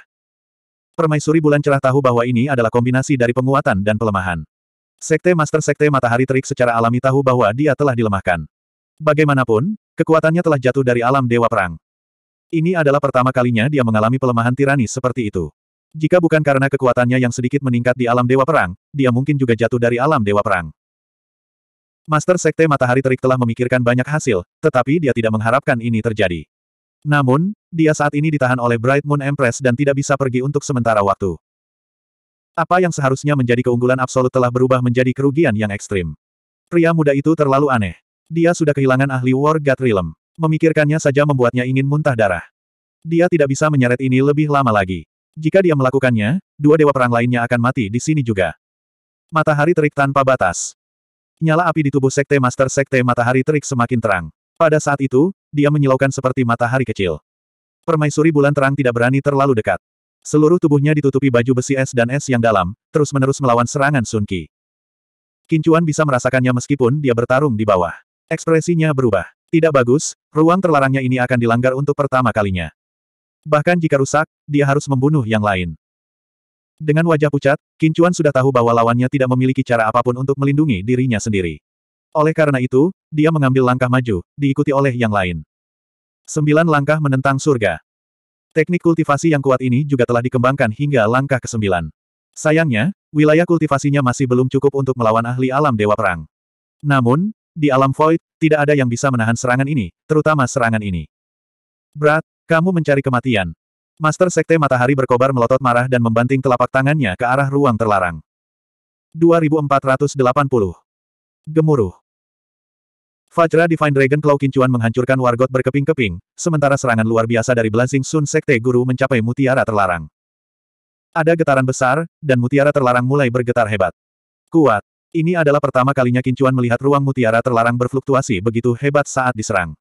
[SPEAKER 1] Permaisuri Bulan Cerah tahu bahwa ini adalah kombinasi dari penguatan dan pelemahan. Sekte Master Sekte Matahari Terik secara alami tahu bahwa dia telah dilemahkan. Bagaimanapun, kekuatannya telah jatuh dari alam Dewa Perang. Ini adalah pertama kalinya dia mengalami pelemahan tirani seperti itu. Jika bukan karena kekuatannya yang sedikit meningkat di alam Dewa Perang, dia mungkin juga jatuh dari alam Dewa Perang. Master Sekte Matahari Terik telah memikirkan banyak hasil, tetapi dia tidak mengharapkan ini terjadi. Namun, dia saat ini ditahan oleh Bright Moon Empress dan tidak bisa pergi untuk sementara waktu. Apa yang seharusnya menjadi keunggulan absolut telah berubah menjadi kerugian yang ekstrim. Pria muda itu terlalu aneh. Dia sudah kehilangan ahli War God Realm. Memikirkannya saja membuatnya ingin muntah darah. Dia tidak bisa menyeret ini lebih lama lagi. Jika dia melakukannya, dua dewa perang lainnya akan mati di sini juga. Matahari terik tanpa batas. Nyala api di tubuh Sekte Master Sekte Matahari terik semakin terang. Pada saat itu, dia menyilaukan seperti matahari kecil. Permaisuri bulan terang tidak berani terlalu dekat. Seluruh tubuhnya ditutupi baju besi es dan es yang dalam, terus-menerus melawan serangan Sun Qi. Kincuan bisa merasakannya meskipun dia bertarung di bawah. Ekspresinya berubah. Tidak bagus, ruang terlarangnya ini akan dilanggar untuk pertama kalinya. Bahkan jika rusak, dia harus membunuh yang lain. Dengan wajah pucat, Kincuan sudah tahu bahwa lawannya tidak memiliki cara apapun untuk melindungi dirinya sendiri. Oleh karena itu, dia mengambil langkah maju, diikuti oleh yang lain. Sembilan langkah menentang surga. Teknik kultivasi yang kuat ini juga telah dikembangkan hingga langkah kesembilan. Sayangnya, wilayah kultivasinya masih belum cukup untuk melawan ahli alam dewa perang. Namun, di alam void, tidak ada yang bisa menahan serangan ini, terutama serangan ini. Berat, kamu mencari kematian. Master Sekte Matahari berkobar melotot marah dan membanting telapak tangannya ke arah ruang terlarang. 2480. Gemuruh. Fajra Divine Dragon Claw Kincuan menghancurkan wargot berkeping-keping, sementara serangan luar biasa dari Blazing Sun Sekte Guru mencapai mutiara terlarang. Ada getaran besar, dan mutiara terlarang mulai bergetar hebat. Kuat. Ini adalah pertama kalinya Kincuan melihat ruang mutiara terlarang berfluktuasi begitu hebat saat diserang.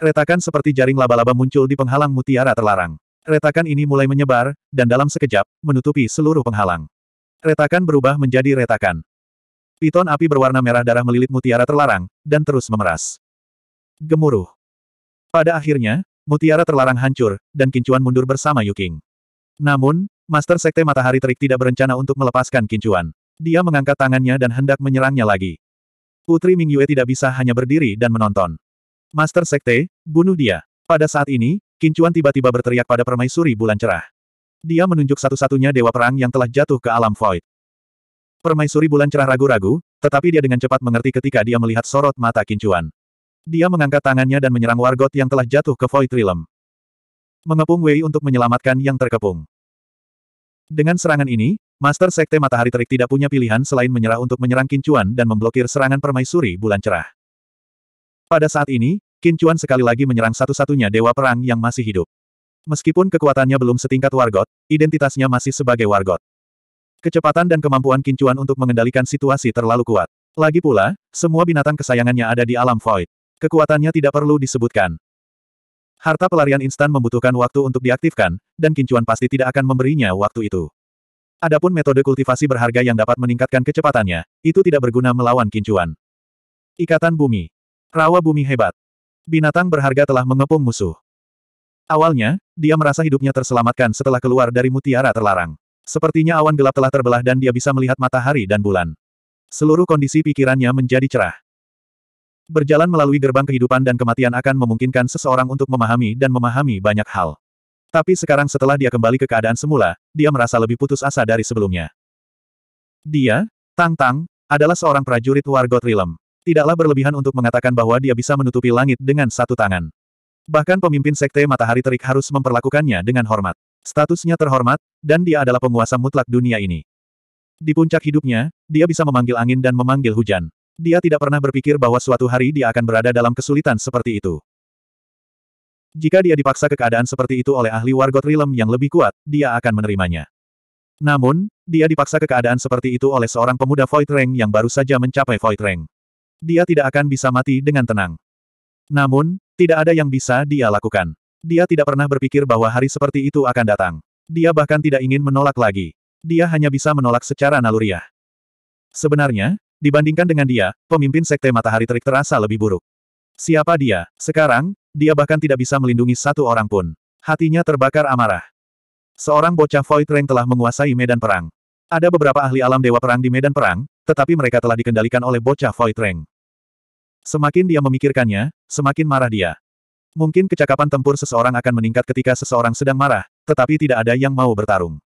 [SPEAKER 1] Retakan seperti jaring laba-laba muncul di penghalang mutiara terlarang. Retakan ini mulai menyebar, dan dalam sekejap, menutupi seluruh penghalang. Retakan berubah menjadi retakan. Piton api berwarna merah darah melilit mutiara terlarang, dan terus memeras. Gemuruh. Pada akhirnya, mutiara terlarang hancur, dan kincuan mundur bersama Yuking. Namun, Master Sekte Matahari Terik tidak berencana untuk melepaskan kincuan. Dia mengangkat tangannya dan hendak menyerangnya lagi. Putri Ming Yue tidak bisa hanya berdiri dan menonton. Master Sekte, bunuh dia. Pada saat ini, Kincuan tiba-tiba berteriak pada permaisuri bulan cerah. Dia menunjuk satu-satunya dewa perang yang telah jatuh ke alam void. Permaisuri bulan cerah ragu-ragu, tetapi dia dengan cepat mengerti ketika dia melihat sorot mata Kincuan. Dia mengangkat tangannya dan menyerang Wargot yang telah jatuh ke void realm. Mengepung Wei untuk menyelamatkan yang terkepung. Dengan serangan ini, Master Sekte Matahari Terik tidak punya pilihan selain menyerah untuk menyerang Kincuan dan memblokir serangan permaisuri bulan cerah. Pada saat ini, Qin Chuan sekali lagi menyerang satu-satunya dewa perang yang masih hidup. Meskipun kekuatannya belum setingkat Wargot, identitasnya masih sebagai Wargot. Kecepatan dan kemampuan Qin Chuan untuk mengendalikan situasi terlalu kuat. Lagi pula, semua binatang kesayangannya ada di alam void. Kekuatannya tidak perlu disebutkan. Harta pelarian instan membutuhkan waktu untuk diaktifkan, dan Qin Chuan pasti tidak akan memberinya waktu itu. Adapun metode kultivasi berharga yang dapat meningkatkan kecepatannya, itu tidak berguna melawan Qin Chuan. Ikatan Bumi Rawa bumi hebat. Binatang berharga telah mengepung musuh. Awalnya, dia merasa hidupnya terselamatkan setelah keluar dari mutiara terlarang. Sepertinya awan gelap telah terbelah dan dia bisa melihat matahari dan bulan. Seluruh kondisi pikirannya menjadi cerah. Berjalan melalui gerbang kehidupan dan kematian akan memungkinkan seseorang untuk memahami dan memahami banyak hal. Tapi sekarang setelah dia kembali ke keadaan semula, dia merasa lebih putus asa dari sebelumnya. Dia, Tang Tang, adalah seorang prajurit Wargot Rilem. Tidaklah berlebihan untuk mengatakan bahwa dia bisa menutupi langit dengan satu tangan. Bahkan pemimpin sekte matahari terik harus memperlakukannya dengan hormat. Statusnya terhormat, dan dia adalah penguasa mutlak dunia ini. Di puncak hidupnya, dia bisa memanggil angin dan memanggil hujan. Dia tidak pernah berpikir bahwa suatu hari dia akan berada dalam kesulitan seperti itu. Jika dia dipaksa ke keadaan seperti itu oleh ahli wargot rilem yang lebih kuat, dia akan menerimanya. Namun, dia dipaksa ke keadaan seperti itu oleh seorang pemuda Void Rank yang baru saja mencapai Void Rank. Dia tidak akan bisa mati dengan tenang. Namun, tidak ada yang bisa dia lakukan. Dia tidak pernah berpikir bahwa hari seperti itu akan datang. Dia bahkan tidak ingin menolak lagi. Dia hanya bisa menolak secara naluriah. Sebenarnya, dibandingkan dengan dia, pemimpin Sekte Matahari Terik terasa lebih buruk. Siapa dia? Sekarang, dia bahkan tidak bisa melindungi satu orang pun. Hatinya terbakar amarah. Seorang bocah Void Rank telah menguasai medan perang. Ada beberapa ahli alam dewa perang di medan perang, tetapi mereka telah dikendalikan oleh bocah Void Rank. Semakin dia memikirkannya, semakin marah dia. Mungkin kecakapan tempur seseorang akan meningkat ketika seseorang sedang marah, tetapi tidak ada yang mau bertarung.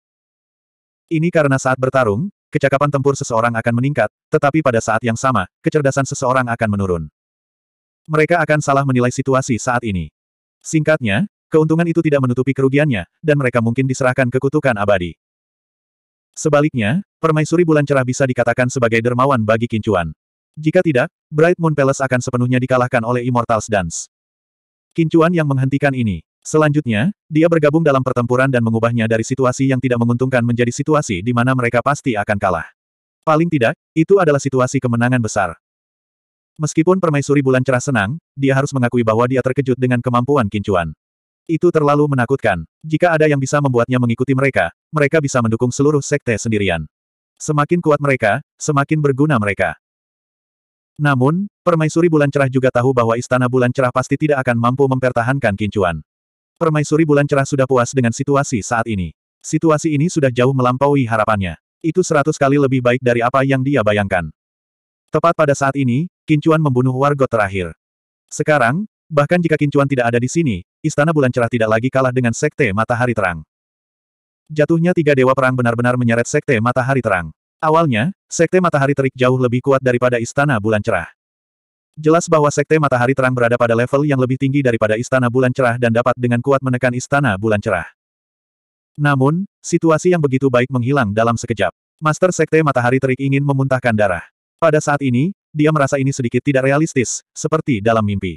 [SPEAKER 1] Ini karena saat bertarung, kecakapan tempur seseorang akan meningkat, tetapi pada saat yang sama, kecerdasan seseorang akan menurun. Mereka akan salah menilai situasi saat ini. Singkatnya, keuntungan itu tidak menutupi kerugiannya, dan mereka mungkin diserahkan ke kutukan abadi. Sebaliknya, permaisuri bulan cerah bisa dikatakan sebagai dermawan bagi kincuan. Jika tidak, Bright Moon Palace akan sepenuhnya dikalahkan oleh Immortals Dance. Kincuan yang menghentikan ini. Selanjutnya, dia bergabung dalam pertempuran dan mengubahnya dari situasi yang tidak menguntungkan menjadi situasi di mana mereka pasti akan kalah. Paling tidak, itu adalah situasi kemenangan besar. Meskipun permaisuri bulan cerah senang, dia harus mengakui bahwa dia terkejut dengan kemampuan kincuan. Itu terlalu menakutkan. Jika ada yang bisa membuatnya mengikuti mereka, mereka bisa mendukung seluruh sekte sendirian. Semakin kuat mereka, semakin berguna mereka. Namun, Permaisuri Bulan Cerah juga tahu bahwa Istana Bulan Cerah pasti tidak akan mampu mempertahankan Kincuan. Permaisuri Bulan Cerah sudah puas dengan situasi saat ini. Situasi ini sudah jauh melampaui harapannya. Itu seratus kali lebih baik dari apa yang dia bayangkan. Tepat pada saat ini, Kincuan membunuh wargot terakhir. Sekarang, bahkan jika Kincuan tidak ada di sini, Istana Bulan Cerah tidak lagi kalah dengan Sekte Matahari Terang. Jatuhnya tiga dewa perang benar-benar menyeret Sekte Matahari Terang. Awalnya, Sekte Matahari Terik jauh lebih kuat daripada Istana Bulan Cerah. Jelas bahwa Sekte Matahari Terang berada pada level yang lebih tinggi daripada Istana Bulan Cerah dan dapat dengan kuat menekan Istana Bulan Cerah. Namun, situasi yang begitu baik menghilang dalam sekejap. Master Sekte Matahari Terik ingin memuntahkan darah. Pada saat ini, dia merasa ini sedikit tidak realistis, seperti dalam mimpi.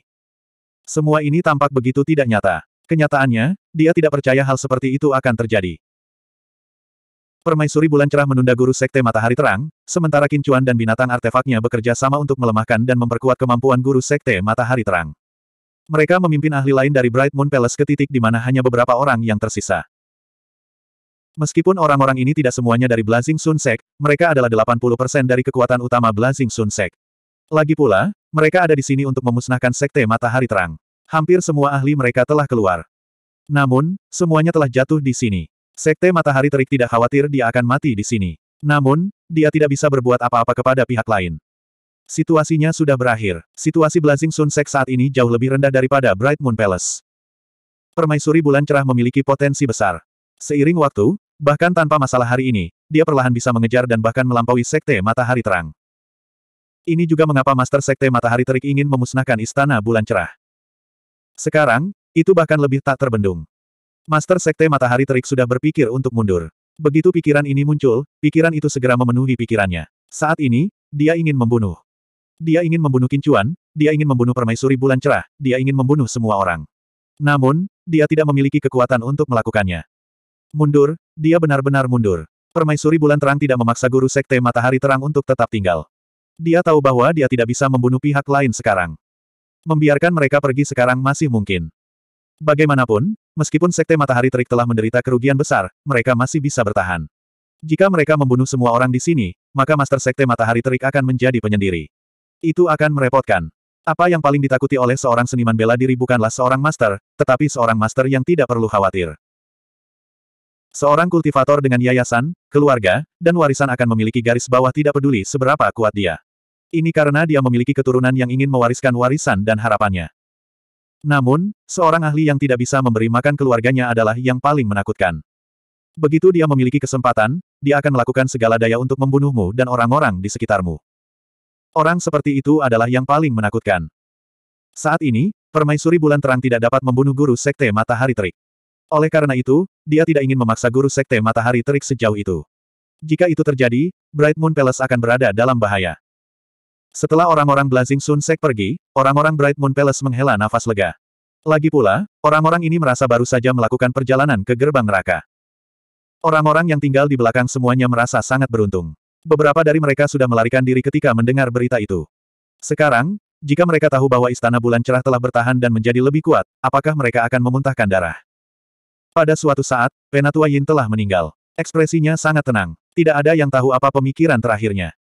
[SPEAKER 1] Semua ini tampak begitu tidak nyata. Kenyataannya, dia tidak percaya hal seperti itu akan terjadi. Permaisuri bulan cerah menunda guru sekte matahari terang, sementara kincuan dan binatang artefaknya bekerja sama untuk melemahkan dan memperkuat kemampuan guru sekte matahari terang. Mereka memimpin ahli lain dari Bright Moon Palace ke titik di mana hanya beberapa orang yang tersisa. Meskipun orang-orang ini tidak semuanya dari Blazing Sun Sect, mereka adalah 80% dari kekuatan utama Blazing Sun Sect. Lagi pula, mereka ada di sini untuk memusnahkan sekte matahari terang. Hampir semua ahli mereka telah keluar. Namun, semuanya telah jatuh di sini. Sekte Matahari Terik tidak khawatir dia akan mati di sini. Namun, dia tidak bisa berbuat apa-apa kepada pihak lain. Situasinya sudah berakhir. Situasi Blazing Sun Sek saat ini jauh lebih rendah daripada Bright Moon Palace. Permaisuri Bulan Cerah memiliki potensi besar. Seiring waktu, bahkan tanpa masalah hari ini, dia perlahan bisa mengejar dan bahkan melampaui Sekte Matahari Terang. Ini juga mengapa Master Sekte Matahari Terik ingin memusnahkan Istana Bulan Cerah. Sekarang, itu bahkan lebih tak terbendung. Master Sekte Matahari Terik sudah berpikir untuk mundur. Begitu pikiran ini muncul, pikiran itu segera memenuhi pikirannya. Saat ini, dia ingin membunuh. Dia ingin membunuh Kincuan, dia ingin membunuh permaisuri bulan cerah, dia ingin membunuh semua orang. Namun, dia tidak memiliki kekuatan untuk melakukannya. Mundur, dia benar-benar mundur. Permaisuri bulan terang tidak memaksa guru Sekte Matahari Terang untuk tetap tinggal. Dia tahu bahwa dia tidak bisa membunuh pihak lain sekarang. Membiarkan mereka pergi sekarang masih mungkin. Bagaimanapun, meskipun Sekte Matahari Terik telah menderita kerugian besar, mereka masih bisa bertahan. Jika mereka membunuh semua orang di sini, maka Master Sekte Matahari Terik akan menjadi penyendiri. Itu akan merepotkan. Apa yang paling ditakuti oleh seorang seniman bela diri bukanlah seorang master, tetapi seorang master yang tidak perlu khawatir. Seorang kultivator dengan yayasan, keluarga, dan warisan akan memiliki garis bawah tidak peduli seberapa kuat dia. Ini karena dia memiliki keturunan yang ingin mewariskan warisan dan harapannya. Namun, seorang ahli yang tidak bisa memberi makan keluarganya adalah yang paling menakutkan. Begitu dia memiliki kesempatan, dia akan melakukan segala daya untuk membunuhmu dan orang-orang di sekitarmu. Orang seperti itu adalah yang paling menakutkan. Saat ini, permaisuri bulan terang tidak dapat membunuh guru sekte matahari terik. Oleh karena itu, dia tidak ingin memaksa guru sekte matahari terik sejauh itu. Jika itu terjadi, Bright Moon Palace akan berada dalam bahaya. Setelah orang-orang Blazing Sun Sek pergi, orang-orang Bright Moon Palace menghela nafas lega. Lagi pula, orang-orang ini merasa baru saja melakukan perjalanan ke gerbang neraka. Orang-orang yang tinggal di belakang semuanya merasa sangat beruntung. Beberapa dari mereka sudah melarikan diri ketika mendengar berita itu. Sekarang, jika mereka tahu bahwa Istana Bulan Cerah telah bertahan dan menjadi lebih kuat, apakah mereka akan memuntahkan darah? Pada suatu saat, Penatua Yin telah meninggal. Ekspresinya sangat tenang. Tidak ada yang tahu apa pemikiran terakhirnya.